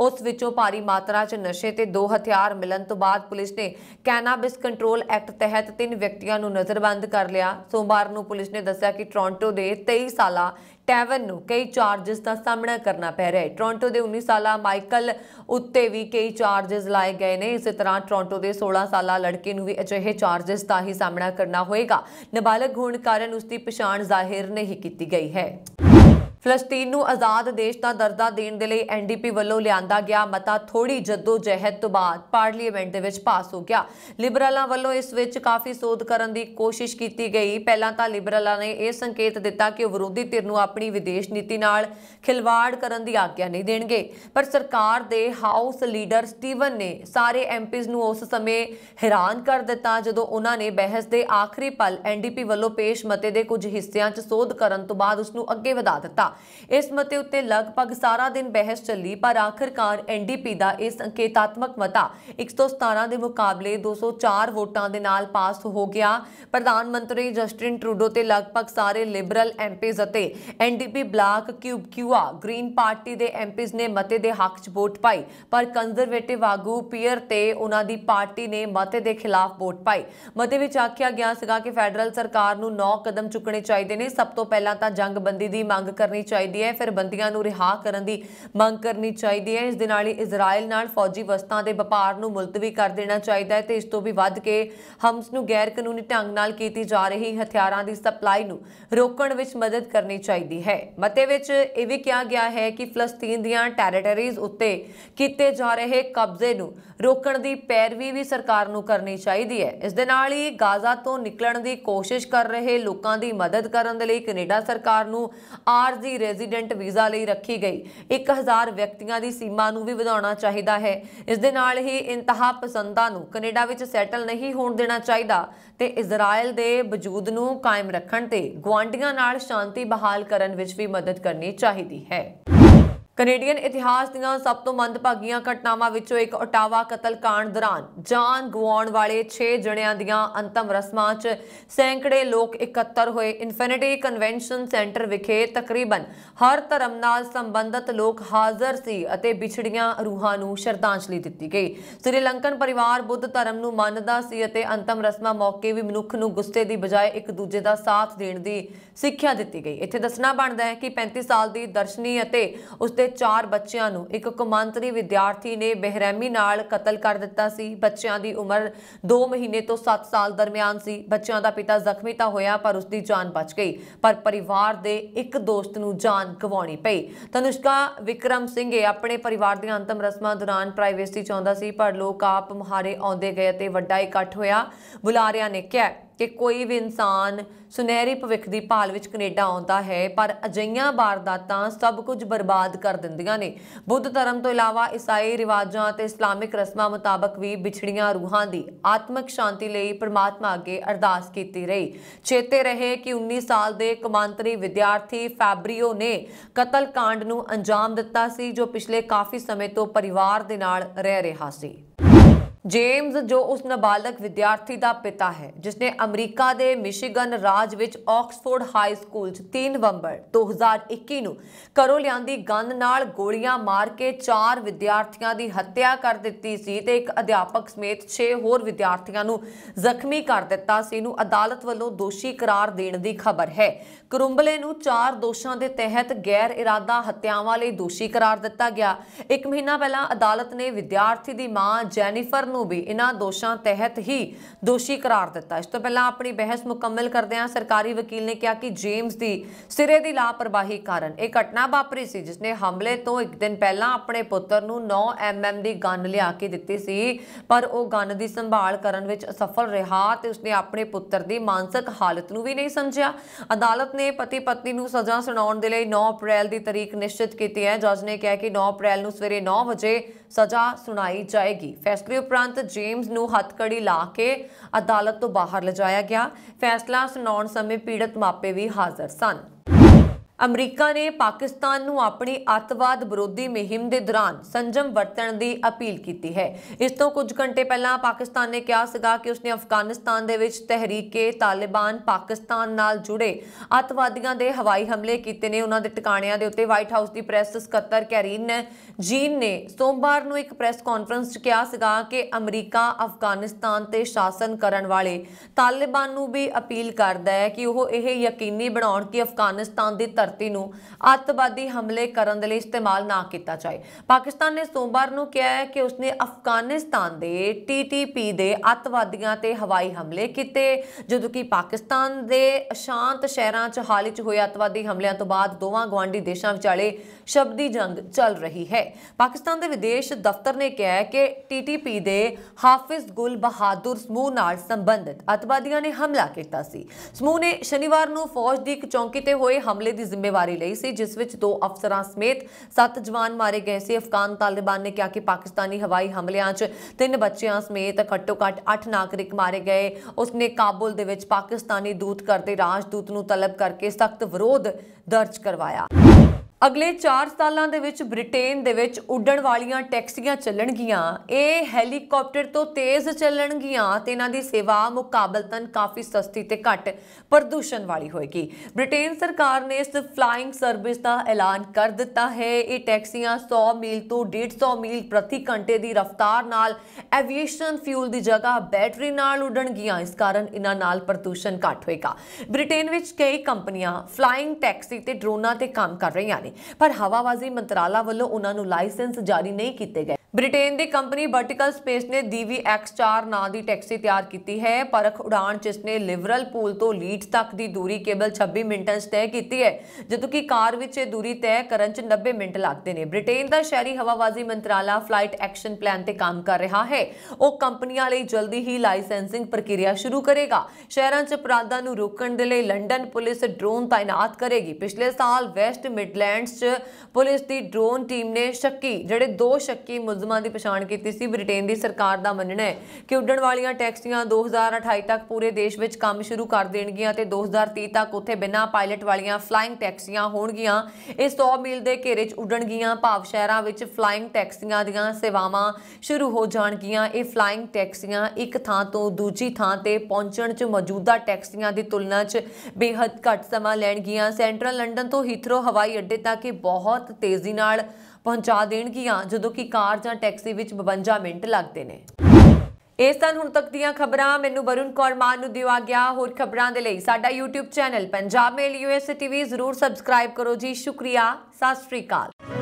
ਉਸ ਵਿੱਚੋਂ ਭਾਰੀ ਮਾਤਰਾ 'ਚ ਨਸ਼ੇ ਤੇ ਦੋ ਹਥਿਆਰ ਮਿਲਣ ਤੋਂ ਬਾਅਦ ਪੁਲਿਸ ਨੇ ਕੈਨਾਬਿਸ ਕੰਟਰੋਲ ਐਕਟ ਤਹਿਤ ਤਿੰਨ ਵਿਅਕਤੀਆਂ ਨੂੰ ਨਜ਼ਰਬੰਦ ਕਰ ਲਿਆ ਸੋਮਵਾਰ ਨੂੰ ਪੁਲਿਸ ਨੇ ਦੱਸਿਆ ਕਿ ਟੋਰਾਂਟੋ ਦੇ 23 ਸਾਲਾ ਟੈਵਨ ਨੂੰ ਕਈ ਚਾਰजेस ਦਾ ਸਾਹਮਣਾ ਕਰਨਾ ਪੈ ਰਿਹਾ ਹੈ ਟੋਰਾਂਟੋ ਦੇ 19 ਸਾਲਾ ਮਾਈਕਲ ਉੱਤੇ ਵੀ ਕਈ ਚਾਰजेस ਲਾਏ ਗਏ ਨੇ ਇਸੇ ਤਰ੍ਹਾਂ ਟੋਰਾਂਟੋ ਦੇ 16 ਸਾਲਾ ਲੜਕੇ ਨੂੰ ਵੀ ਅਜਿਹੇ ਚਾਰजेस ਦਾ ਹੀ ਸਾਹਮਣਾ ਕਰਨਾ ਹੋਏਗਾ ਨਾਬਾਲਗ ਹੋਣ ਕਾਰਨ ਉਸ ਦੀ ਪਛਾਣ ਜ਼ਾਹਿਰ ਨਹੀਂ ਕੀਤੀ ਗਈ ਹੈ ਫਲਸਤੀਨ ਨੂੰ ਆਜ਼ਾਦ ਦੇਸ਼ ਦਾ ਦਰਜਾ ਦੇਣ ਦੇ ਲਈ ਐਨਡੀਪੀ ਵੱਲੋਂ ਲਿਆਂਦਾ ਗਿਆ ਮਤਾ ਥੋੜੀ ਜੱਦੋ ਜਹਿਦ ਤੋਂ ਬਾਅਦ ਪਾਰਲੀਮੈਂਟ ਦੇ ਵਿੱਚ ਪਾਸ ਹੋ ਗਿਆ ਲਿਬਰਲਾਂ ਵੱਲੋਂ ਇਸ ਵਿੱਚ ਕਾਫੀ ਸੋਧ ਕਰਨ ਦੀ ਕੋਸ਼ਿਸ਼ ਕੀਤੀ ਗਈ ਪਹਿਲਾਂ ਤਾਂ ਲਿਬਰਲਾਂ ਨੇ ਇਹ ਸੰਕੇਤ ਦਿੱਤਾ ਕਿ ਵਿਰੋਧੀ ਧਿਰ ਨੂੰ ਆਪਣੀ ਵਿਦੇਸ਼ ਨੀਤੀ ਨਾਲ ਖਿਲਵਾੜ ਕਰਨ ਦੀ ਆਗਿਆ ਨਹੀਂ ਦੇਣਗੇ ਪਰ ਸਰਕਾਰ ਦੇ ਹਾਊਸ ਲੀਡਰ ਸਟੀਵਨ ਨੇ ਸਾਰੇ ਐਮਪੀਜ਼ ਨੂੰ ਉਸ ਸਮੇਂ ਹੈਰਾਨ ਕਰ ਦਿੱਤਾ ਜਦੋਂ ਉਹਨਾਂ ਨੇ ਬਹਿਸ ਦੇ ਆਖਰੀ ਪਲ ਐਨਡੀਪੀ ਵੱਲੋਂ ਪੇਸ਼ ਮਤੇ ਦੇ ਕੁਝ ਹਿੱਸਿਆਂ 'ਚ ਸੋਧ ਕਰਨ ਤੋਂ ਬਾਅਦ ਉਸ ਨੂੰ ਅੱਗੇ ਵਧਾ ਦਿੱਤਾ ਇਸ ਮਤੇ ਉੱਤੇ ਲਗਭਗ ਸਾਰਾ ਦਿਨ ਬਹਿਸ ਚੱਲੀ ਪਰ ਆਖਰਕਾਰ ਐਨਡੀਪੀ ਦਾ ਇਸ ਸੰਕੇਤਾਤਮਕ ਮਤਾ 117 ਦੇ ਮੁਕਾਬਲੇ 204 ਵੋਟਾਂ ਦੇ ਨਾਲ ਪਾਸ ਹੋ ਗਿਆ ਪ੍ਰਧਾਨ ਮੰਤਰੀ ਜਸਟਿਨ ਟਰੂਡੋ ਤੇ ਲਗਭਗ ਸਾਰੇ ਲਿਬਰਲ ਐਮਪੀਜ਼ ਅਤੇ NDP bloc Quebecois green party ਦੇ ਐਮਪੀਜ਼ ਨੇ ਮਤੇ ਦੇ ਹੱਕ 'ਚ ਵੋਟ ਪਾਈ ਪਰ ਕੰਜ਼ਰਵੇਟਿਵ ਆਗੂ ਪੀਅਰ ਤੇ ਉਹਨਾਂ ਦੀ ਪਾਰਟੀ ਨੇ ਮਤੇ ਦੇ ਖਿਲਾਫ ਵੋਟ ਪਾਈ ਮਤੇ ਵਿੱਚ ਆਖਿਆ ਗਿਆ ਸੀਗਾ ਕਿ ਫੈਡਰਲ ਸਰਕਾਰ ਨੂੰ 9 ਕਦਮ ਚੁੱਕਣੇ ਚਾਹੀਦੇ ਨੇ ਸਭ ਤੋਂ ਪਹਿਲਾਂ ਤਾਂ ਜੰਗਬੰਦੀ ਦੀ ਮੰਗ ਕਰਨੀ ਕਰਨੀ ਚਾਹੀਦੀ ਹੈ ਫਿਰ ਬੰਦੀਆਂ ਨੂੰ ਰਿਹਾ ਕਰਨ ਦੀ ਮੰਗ ਕਰਨੀ ਚਾਹੀਦੀ ਹੈ ਇਸ ਦੇ ਨਾਲ ਹੀ ਇਜ਼ਰਾਈਲ ਨਾਲ ਫੌਜੀ ਵਸਤਾਂ ਦੇ ਵਪਾਰ ਨੂੰ ਮੁਲਤਵੀ ਕਰ ਦੇਣਾ ਚਾਹੀਦਾ ਹੈ ਤੇ ਇਸ ਤੋਂ ਵੀ ਵੱਧ ਕੇ ਹਮਸ ਨੂੰ ਗੈਰ ਕਾਨੂੰਨੀ ਢੰਗ ਨਾਲ ਕੀਤੀ ਜਾ ਰਹੀ ਹਥਿਆਰਾਂ ਦੀ ਸਪਲਾਈ ਨੂੰ ਰੋਕਣ ਵਿੱਚ ਮਦਦ ਕਰਨੀ ਚਾਹੀਦੀ ਹੈ ਮਤੇ ਵਿੱਚ ਇਹ ਵੀ ਕਿਹਾ ਗਿਆ ਹੈ ਕਿ ਫਲਸਤੀਨ ਦੀਆਂ ਟੈਰੀਟਰੀਜ਼ ਉੱਤੇ ਕੀਤੇ ਜਾ ਰਹੇ ਕਬਜ਼ੇ ਨੂੰ ਰੋਕਣ ਦੀ ਪੈਰਵੀ ਵੀ ਸਰਕਾਰ ਨੂੰ ਕਰਨੀ ਚਾਹੀਦੀ ਹੈ ਇਸ ਦੇ ਨਾਲ ਹੀ ਗਾਜ਼ਾ ਤੋਂ ਨਿਕਲਣ ਦੀ ਕੋਸ਼ਿਸ਼ ਕਰ ਰਹੇ ਲੋਕਾਂ ਦੀ ਮਦਦ ਕਰਨ ਦੇ ਲਈ ਕੈਨੇਡਾ ਸਰਕਾਰ ਨੂੰ ਆਰਜ਼ੀ ਲਈ ਰੈਜ਼ੀਡੈਂਟ ਵੀਜ਼ਾ ਲਈ ਰੱਖੀ ਗਈ 1000 ਵਿਅਕਤੀਆਂ ਦੀ ਸੀਮਾ ਨੂੰ ਵੀ ਵਧਾਉਣਾ ਚਾਹੀਦਾ ਹੈ ਇਸ ਦੇ ਨਾਲ ਹੀ ਇੰਤਹਾ ਪਸੰਦਾਂ ਨੂੰ ਕੈਨੇਡਾ ਵਿੱਚ ਸੈਟਲ ਨਹੀਂ ਹੋਣ ਦੇਣਾ ਚਾਹੀਦਾ ਤੇ ਇਜ਼ਰਾਈਲ ਦੇ ਵਜੂਦ ਨੂੰ ਕਾਇਮ ਰੱਖਣ ਤੇ ਗਵਾਂਡੀਆਂ ਨਾਲ ਸ਼ਾਂਤੀ ਬਹਾਲ ਕਰਨ ਵਿੱਚ ਵੀ ਮਦਦ ਕਰਨੀ ਚਾਹੀਦੀ ਹੈ ਕੈਨੇਡੀਅਨ ਇਤਿਹਾਸ ਦੀਆਂ ਸਭ ਤੋਂ ਮੰਦਭਾਗੀਆਂ ਘਟਨਾਵਾਂ ਵਿੱਚੋਂ ਇੱਕ ਓਟਾਵਾ ਕਤਲकांड ਦੌਰਾਨ ਜਾਨ ਗਵਾਉਣ ਵਾਲੇ 6 ਜਣਿਆਂ ਦੀਆਂ ਅੰਤਮ ਰਸਮਾਂ 'ਚ ਸੈਂਕੜੇ ਲੋਕ ਇਕੱਤਰ ਹੋਏ ਇਨਫਿਨਿਟੀ ਕਨਵੈਨਸ਼ਨ ਸੈਂਟਰ ਵਿਖੇ ਤਕਰੀਬਨ ਹਰ ਧਰਮ ਨਾਲ ਸੰਬੰਧਿਤ ਲੋਕ ਹਾਜ਼ਰ ਸੀ ਅਤੇ ਵਿਛੜੀਆਂ ਰੂਹਾਂ ਨੂੰ ਸ਼ਰਧਾਂਜਲੀ ਦਿੱਤੀ ਗਈ ਸ੍ਰੀਲੰਕਨ ਪਰਿਵਾਰ ਬੁੱਧ ਧਰਮ ਨੂੰ ਮੰਨਦਾ ਸੀ ਅਤੇ ਅੰਤਮ ਰਸਮਾਂ ਮੌਕੇ ਵੀ ਮਨੁੱਖ ਨੂੰ ਗੁੱਸੇ ਦੀ ਬਜਾਏ ਇੱਕ ਦੂਜੇ ਦਾ ਸਾਥ ਦੇਣ ਦੀ ਸਿੱਖਿਆ ਦਿੱਤੀ ਗਈ ਇੱਥੇ ਦੱਸਣਾ ਬਣਦਾ ਹੈ ਕਿ 35 ਸਾਲ ਦੀ ਦਰਸ਼ਨੀ ਅਤੇ ਉਸ ਦੇ 4 ਬੱਚਿਆਂ ਨੂੰ ਇੱਕ ਕੁਮੰਤਰੀ ਵਿਦਿਆਰਥੀ ਨੇ ਬਹਿਰੈਮੀ ਨਾਲ ਕਤਲ ਕਰ ਦਿੱਤਾ ਸੀ ਬੱਚਿਆਂ ਦੀ ਉਮਰ 2 ਮਹੀਨੇ ਤੋਂ 7 ਸਾਲ ਦਰਮਿਆਨ ਸੀ ਬੱਚਿਆਂ ਦਾ ਪਿਤਾ ਜ਼ਖਮੀ ਤਾਂ ਹੋਇਆ ਪਰ ਉਸ ਦੀ ਜਾਨ ਬਚ ਗਈ ਪਰ ਪਰਿਵਾਰ ਦੇ ਇੱਕ ਦੋਸਤ ਨੂੰ ਜਾਨ ਗਵਾਉਣੀ ਪਈ ਤਨੁਸ਼ਕਾ ਵਿਕਰਮ ਸਿੰਘ ਆਪਣੇ ਪਰਿਵਾਰ ਦੀਆਂ ਅੰਤਮ ਰਸਮਾਂ ਦੌਰਾਨ ਪ੍ਰਾਈਵੇਸੀ ਚਾਹੁੰਦਾ ਸੀ ਪਰ ਲੋਕ ਆਪ ਮਹਾਰੇ ਆਉਂਦੇ ਗਏ ਤੇ ਵੱਡਾ ਇਕੱਠ ਹੋਇਆ ਬੁਲਾਰਿਆਂ ਨੇ ਕਿਹਾ ਕਿ ਕੋਈ ਵੀ ਇਨਸਾਨ ਸੁਨਹਿਰੀ ਭਵਿੱਖ ਦੀ ਭਾਲ ਵਿੱਚ ਕੈਨੇਡਾ ਆਉਂਦਾ ਹੈ ਪਰ ਅਜਈਆਂ ਬਾਰਦਾਤਾਂ ਸਭ ਕੁਝ ਬਰਬਾਦ ਕਰ ਦਿੰਦੀਆਂ ਨੇ ਬੁੱਧ ਧਰਮ ਤੋਂ ਇਲਾਵਾ ਇਸਾਈ ਰਿਵਾਜਾਂ ਤੇ ਇਸਲਾਮਿਕ ਰਸਮਾਂ ਮੁਤਾਬਕ ਵੀ ਵਿਛੜੀਆਂ ਰੂਹਾਂ ਦੀ ਆਤਮਿਕ ਸ਼ਾਂਤੀ ਲਈ ਪ੍ਰਮਾਤਮਾ ਅੱਗੇ ਅਰਦਾਸ ਕੀਤੀ ਰਹੀ ਚੇਤੇ ਰਹੇ ਕਿ 19 ਸਾਲ ਦੇ ਕਮਾਂਤਰੀ ਵਿਦਿਆਰਥੀ ਫੈਬਰੀਓ ਨੇ ਕਤਲ ਕਾਂਡ ਨੂੰ ਅੰਜਾਮ ਦਿੱਤਾ ਸੀ ਜੋ ਪਿਛਲੇ ਕਾਫੀ ਸਮੇਂ ਤੋਂ ਪਰਿਵਾਰ ਦੇ ਨਾਲ ਰਹਿ ਰਿਹਾ ਸੀ ਜੇਮਸ ਜੋ ਉਸ ਨਾਬਾਲਗ ਵਿਦਿਆਰਥੀ ਦਾ ਪਿਤਾ ਹੈ ਜਿਸਨੇ ਅਮਰੀਕਾ ਦੇ ਮਿਸ਼ੀਗਨ ਰਾਜ ਵਿੱਚ ਆਕਸਫੋਰਡ ਹਾਈ ਸਕੂਲ 'ਚ 3 ਨਵੰਬਰ 2021 ਨੂੰ ਕਰੋ ਲਿਆਂਦੀ ਗੰਨ ਨਾਲ ਗੋਲੀਆਂ ਮਾਰ ਕੇ 4 ਵਿਦਿਆਰਥੀਆਂ ਦੀ ਹੱਤਿਆ ਕਰ ਦਿੱਤੀ ਸੀ ਤੇ ਇੱਕ ਅਧਿਆਪਕ ਸਮੇਤ 6 ਹੋਰ ਵਿਦਿਆਰਥੀਆਂ ਨੂੰ ਜ਼ਖਮੀ ਕਰ ਦਿੱਤਾ ਸੀ ਨੂੰ ਅਦਾਲਤ ਵੱਲੋਂ ਦੋਸ਼ੀ ਕਰਾਰ ਦੇਣ ਦੀ ਖਬਰ ਹੈ ਕਰੁੰਬਲੇ ਨੂੰ ਚਾਰ ਦੋਸ਼ਾਂ ਦੇ ਤਹਿਤ ਗੈਰ ਇਰਾਦਾ ਹੱਤਿਆਵਾਂ ਲਈ ਦੋਸ਼ੀ ਕਰਾਰ ਦਿੱਤਾ ਗਿਆ ਇੱਕ ਮਹੀਨਾ ਪਹਿਲਾਂ ਅਦਾਲਤ ਨੇ ਵਿਦਿਆਰਥੀ ਦੀ ਮਾਂ ਜੈਨੀਫਰ ਨੂੰ ਵੀ ਇਹਨਾਂ ਦੋਸ਼ਾਂ ਤਹਿਤ ਹੀ ਦੋਸ਼ੀ ਕਰਾਰ ਦਿੱਤਾ ਇਸ ਤੋਂ ਪਹਿਲਾਂ ਆਪਣੀ ਬਹਿਸ ਮੁਕੰਮਲ ਕਰਦਿਆਂ ਸਰਕਾਰੀ ਵਕੀਲ ਨੇ ਕਿਹਾ ਕਿ ਜੇਮਸ ਦੀ ਸਿਰੇ ਦੀ ਲਾਪਰਵਾਹੀ ਕਾਰਨ ਇਹ ਘਟਨਾ ਵਾਪਰੀ ਸੀ ਜਿਸ ਨੇ ਹਮਲੇ ਤੋਂ ਇੱਕ ਦਿਨ ਪਹਿਲਾਂ ਆਪਣੇ ਪੁੱਤਰ ਨੂੰ 9 ਐਮਐਮ ਦੀ ਗਨ ਲਿਆ ਕੇ ਦਿੱਤੀ ਸੀ ਪਰ ਉਹ ਗਨ ਦੀ ਸੰਭਾਲ ਕਰਨ ਵਿੱਚ ਅਸਫਲ ਰਿਹਾ ਤੇ ਉਸਨੇ ਆਪਣੇ ਪੁੱਤਰ ਦੀ ਮਾਨਸਿਕ ਹਾਲਤ ਨੂੰ ਵੀ ਨਹੀਂ ਸਮਝਿਆ ਅਦਾਲਤ ਨੇ ਨੇ ਪਤੀ ਪਤਨੀ ਨੂੰ ਸਜ਼ਾ ਸੁਣਾਉਣ ਦੇ ਲਈ 9 ਅਪ੍ਰੈਲ ਦੀ ਤਾਰੀਖ ਨਿਸ਼ਚਿਤ ਕੀਤੀ ਹੈ ਜੱਜ ਨੇ ਕਿਹਾ ਕਿ 9 ਅਪ੍ਰੈਲ ਨੂੰ ਸਵੇਰੇ 9 ਵਜੇ ਸਜ਼ਾ ਸੁਣਾਈ ਜਾਏਗੀ ਫੈਸਲੇ ਉਪਰੰਤ ਜੇਮਸ ਨੂੰ ਹੱਥਕੜੀ ਲਾ ਕੇ ਅਦਾਲਤ ਤੋਂ ਬਾਹਰ ਲਿਜਾਇਆ ਗਿਆ ਫੈਸਲਾ ਸੁਣਾਉਣ ਸਮੇਂ ਪੀੜਤ ਮਾਪੇ ਵੀ ਹਾਜ਼ਰ ਸਨ ਅਮਰੀਕਾ ਨੇ ਪਾਕਿਸਤਾਨ ਨੂੰ ਆਪਣੀ ਅੱਤਵਾਦ ਵਿਰੋਧੀ ਮਹਿੰਮ ਦੇ ਦੌਰਾਨ ਸੰਜਮ ਵਰਤਣ ਦੀ ਅਪੀਲ ਕੀਤੀ ਹੈ ਇਸ ਤੋਂ ਕੁਝ ਘੰਟੇ ਪਹਿਲਾਂ ਪਾਕਿਸਤਾਨ ਨੇ ਕਿਹਾ ਸੀਗਾ ਕਿ ਉਸਨੇ ਅਫਗਾਨਿਸਤਾਨ ਦੇ ਵਿੱਚ ਤਹਿਰੀਕੇ ਤਾਲਿਬਾਨ ਪਾਕਿਸਤਾਨ ਨਾਲ ਜੁੜੇ ਅੱਤਵਾਦੀਆਂ ਦੇ ਹਵਾਈ ਹਮਲੇ ਕੀਤੇ ਨੇ ਉਹਨਾਂ ਦੇ ਟਿਕਾਣਿਆਂ ਦੇ ਉੱਤੇ ਵਾਈਟ ਹਾਊਸ ਦੀ ਪ੍ਰੈਸ ਸਕੱਤਰ ਕੈਰੀਨ ਜੀਨ ਨੇ ਸੋਮਵਾਰ ਨੂੰ ਇੱਕ ਪ੍ਰੈਸ ਕਾਨਫਰੰਸ 'ਚ ਕਿਹਾ ਸੀਗਾ ਕਿ ਅਮਰੀਕਾ ਅਫਗਾਨਿਸਤਾਨ ਤੇ ਸ਼ਾਸਨ ਕਰਨ ਵਾਲੇ ਤਾਲਿਬਾਨ ਨੂੰ ਵੀ ਅਪੀਲ ਕਰਦਾ ਹੈ ਕਿ ਉਹ ਇਹ ਯਕੀਨੀ ਬਣਾਉਣ ਕਿ ਅਫਗਾਨਿਸਤਾਨ ਦੀ ਧਰਤੀ ਧਰਤੀ ਨੂੰ ਅੱਤਵਾਦੀ ਹਮਲੇ ਕਰਨ ਦੇ ਲਈ ਇਸਤੇਮਾਲ ਨਾ ਕੀਤਾ ਜਾਏ ਪਾਕਿਸਤਾਨ ਨੇ ਸੋਮਵਾਰ ਨੂੰ ਕਿਹਾ ਹੈ ਕਿ ਉਸਨੇ ਅਫਗਾਨਿਸਤਾਨ ਦੇ ਟੀਟੀਪੀ ਦੇ ਅੱਤਵਾਦੀਆਂ ਤੇ ਹਵਾਈ ਹਮਲੇ ਕੀਤੇ ਜਦੋਂ ਕਿ ਪਾਕਿਸਤਾਨ ਦੇ ਅਸ਼ਾਂਤ ਸ਼ਹਿਰਾਂ 'ਚ ਹਾਲ 'ਚ ਹੋਏ ਅੱਤਵਾਦੀ ਹਮਲਿਆਂ ਤੋਂ ਬਾਅਦ ਦੋਵਾਂ ਗਵਾਂਢੀ ਦੇਸ਼ਾਂ ਵਿਚਾਲੇ ਸ਼ਬਦੀ ਜੰਗ ਚੱਲ ਰਹੀ ਹੈ ਪਾਕਿਸਤਾਨ ਦੇ ਵਿਦੇਸ਼ ਦਫ਼ਤਰ ਨੇ ਕਿਹਾ ਹੈ ਕਿ ਟੀਟੀਪੀ ਦੇ ਹਾਫਿਜ਼ ਗੁਲ ਬਹਾਦਰ ਸਮੂਹ ਨਾਲ ਸੰਬੰਧਿਤ ਅੱਤਵਾਦੀਆਂ ਨੇ ਹਮਲਾ ਕੀਤਾ ਸੀ ਸਮੂਹ ਨੇ ਸ਼ਨੀਵਾਰ ਨੂੰ ਫੌਜ ਦੀ ਇੱਕ ਚੌਂਕੀ ਤੇ ਹੋਏ ਹਮਲੇ ਦੀ ਜ਼ਿੰਮੇਵਾਰੀ ਲਈ ਸੀ ਜਿਸ ਵਿੱਚ ਦੋ ਅਫਸਰਾਂ ਸਮੇਤ ਸੱਤ ਜਵਾਨ ਮਾਰੇ ਗਏ ਸੀ ਅਫਗਾਨ ਤਾਲਿਬਾਨ ਨੇ ਕਿਹਾ ਕਿ ਪਾਕਿਸਤਾਨੀ ਹਵਾਈ ਹਮਲਿਆਂ 'ਚ ਤਿੰਨ ਬੱਚਿਆਂ ਸਮੇਤ ਘੱਟੋ-ਘੱਟ 8 ਨਾਗਰਿਕ ਮਾਰੇ ਗਏ ਉਸਨੇ ਕਾਬੁਲ ਦੇ ਵਿੱਚ ਪਾਕਿਸਤਾਨੀ ਦੂਤ ਕਰਦੇ ਰਾਜਦੂਤ ਨੂੰ ਤਲਬ ਕਰਕੇ ਸਖਤ ਵਿਰੋਧ ਦਰਜ ਕਰਵਾਇਆ ਅਗਲੇ 4 ਸਾਲਾਂ ਦੇ ਵਿੱਚ ਬ੍ਰਿਟੇਨ ਦੇ ਵਿੱਚ ਉੱਡਣ ਵਾਲੀਆਂ ਟੈਕਸੀਆਂ ਚੱਲਣਗੀਆਂ ਇਹ ਹੈਲੀਕਾਪਟਰ ਤੋਂ ਤੇਜ਼ ਚੱਲਣਗੀਆਂ ਤੇ ਇਹਨਾਂ ਦੀ ਸੇਵਾ ਮੁਕਾਬਲਤਨ ਕਾਫੀ ਸਸਤੀ ਤੇ ਘੱਟ ਪ੍ਰਦੂਸ਼ਣ ਵਾਲੀ ਹੋਏਗੀ ਬ੍ਰਿਟੇਨ ਸਰਕਾਰ ਨੇ ਇਸ ਫਲਾਈਂਗ ਸਰਵਿਸ ਦਾ ਐਲਾਨ ਕਰ ਦਿੱਤਾ ਹੈ ਇਹ ਟੈਕਸੀਆਂ 100 ਮੀਲ ਤੋਂ 150 ਮੀਲ ਪ੍ਰਤੀ ਘੰਟੇ ਦੀ ਰਫ਼ਤਾਰ ਨਾਲ ਐਵੀਏਸ਼ਨ ਫਿਊਲ ਦੀ ਜਗ੍ਹਾ ਬੈਟਰੀ ਨਾਲ ਉੱਡਣਗੀਆਂ ਇਸ ਕਾਰਨ ਇਹਨਾਂ ਨਾਲ ਪ੍ਰਦੂਸ਼ਣ ਘੱਟ ਹੋਏਗਾ ਬ੍ਰਿਟੇਨ ਵਿੱਚ ਕਈ ਕੰਪਨੀਆਂ ਫਲਾਈਂਗ ਟੈਕਸੀ ਤੇ ਡਰੋਨਾਂ ਤੇ ਕੰਮ ਕਰ ਰਹੀਆਂ ਨੇ ਪਰ ਹਵਾਵਾਜ਼ੀ ਮੰਤਰਾਲਾ ਵੱਲੋਂ ਉਹਨਾਂ ਨੂੰ ਲਾਇਸੈਂਸ ਜਾਰੀ ਨਹੀਂ ਕੀਤੇ ਗਏ ਬ੍ਰਿਟੇਨ ਦੀ ਕੰਪਨੀ ਵਰਟੀਕਲ ਸਪੇਸ ਨੇ 4 ਨਾਂ ਦੀ ਟੈਕਸੀ ਤਿਆਰ ਕੀਤੀ ਹੈ ਪਰਖ ਉਡਾਨ ਜਿਸ ਨੇ ਲਿਵਰਲ ਪੂਲ ਤੋਂ ਲੀਡਸ ਤੱਕ ਦੀ ਦੂਰੀ ਕੇਵਲ 26 ਮਿੰਟਾਂ 'ਚ ਤੈਅ ਕੀਤੀ ਹੈ ਜਦੋਂ ਕਿ ਕਾਰ ਵਿੱਚ ਇਹ ਦੂਰੀ ਤੈਅ ਕਰਨ 'ਚ 90 ਮਿੰਟ ਲੱਗਦੇ ਨੇ ਬ੍ਰਿਟੇਨ ਦਾ ਸ਼ਹਿਰੀ ਹਵਾਵਾਜ਼ੀ ਮੰਤਰਾਲਾ ਫਲਾਈਟ ਐਕਸ਼ਨ ਪਲਾਨ ਤੇ ਕੰਮ ਕਰ ਰਿਹਾ ਹੈ ਉਹ ਕੰਪਨੀਆਂ ਲਈ ਜਲਦੀ ਹੀ ਲਾਇਸੈਂਸਿੰਗ ਪ੍ਰਕਿਰਿਆ ਸ਼ੁਰੂ ਕਰੇਗਾ ਸ਼ਹਿਰਾਂ 'ਚ ਅਪਰਾਧਾਂ ਨੂੰ ਰੋਕਣ ਦੇ ਲਈ ਲੰਡਨ ਪੁਲਿਸ ਡਰੋਨ ਤਾਇਨਾਤ ਕਰੇਗੀ ਪਿਛਲੇ ਸਾਲ ਵੈਸਟ ਮਿਡਲੈਂਡਸ 'ਚ ਪੁਲਿਸ ਦੀ ਡਰੋਨ ਟੀਮ ਨੇ ਸ਼ੱਕੀ ਜਿਹੜੇ ਦੋ ਸ਼ੱਕੀ ਮੁਲਜ਼ਮਾਂ ਦੀ ਪਛਾਣ ਕੀਤੀ ਸੀ ਬ੍ਰਿਟੇਨ ਦੀ ਸਰਕਾਰ ਦਾ ਮੰਨਣਾ ਹੈ ਕਿ ਉੱਡਣ ਵਾਲੀਆਂ ਟੈਕਸੀਆਂ 2028 ਤੱਕ ਪੂਰੇ ਦੇਸ਼ ਵਿੱਚ ਕੰਮ ਸ਼ੁਰੂ ਕਰ ਦੇਣਗੀਆਂ ਤੇ 2030 ਤੱਕ ਉੱਥੇ ਬਿਨਾਂ ਪਾਇਲਟ ਵਾਲੀਆਂ ਫਲਾਈਂਗ ਟੈਕਸੀਆਂ ਹੋਣਗੀਆਂ ਇਹ 100 ਮੀਲ ਦੇ ਘੇਰੇ 'ਚ ਉੱਡਣਗੀਆਂ ਭਾਵ ਸ਼ਹਿਰਾਂ ਵਿੱਚ ਫਲਾਈਂਗ ਟੈਕਸੀਆਂ ਦੀਆਂ ਸੇਵਾਵਾਂ ਸ਼ੁਰੂ ਹੋ ਜਾਣਗੀਆਂ ਇਹ ਫਲਾਈਂਗ ਟੈਕਸੀਆਂ ਇੱਕ ਥਾਂ ਤੋਂ ਦੂਜੀ ਥਾਂ ਤੇ ਪਹੁੰਚਣ 'ਚ ਮੌਜੂਦਾ ਟੈਕਸੀਆਂ ਦੀ ਤੁਲਨਾ 'ਚ ਬੇहद ਘੱਟ ਸਮਾਂ ਲੈਣਗੀਆਂ ਸੈਂਟਰਲ ਲੰਡਨ ਤੋਂ ਹੀਥਰੋ ਹਵਾਈ ਅੱਡੇ ਤੱਕ ਇਹ ਬਹੁਤ ਤੇਜ਼ੀ ਨਾਲ ਪਹੁੰਚਾ ਦੇਣਗੀਆਂ ਜਦੋਂ ਕਿ ਕਾਰ ਜਾਂ ਟੈਕਸੀ ਵਿੱਚ 52 ਮਿੰਟ ਲੱਗਦੇ ਨੇ ਇਸ ਤਰ੍ਹਾਂ ਹੁਣ ਤੱਕ ਦੀਆਂ ਖਬਰਾਂ ਮੈਨੂੰ ਵਰੁਣ ਕੌਰ ਮਾਨ ਨੂੰ ਦਿਵਾ ਗਿਆ ਹੋਰ ਖਬਰਾਂ ਦੇ ਲਈ ਸਾਡਾ YouTube channel Punjab mail US TV ਜ਼ਰੂਰ ਸਬਸਕ੍ਰਾਈਬ ਕਰੋ ਜੀ ਸ਼ੁਕਰੀਆ ਸਤਿ ਸ੍ਰੀ ਅਕਾਲ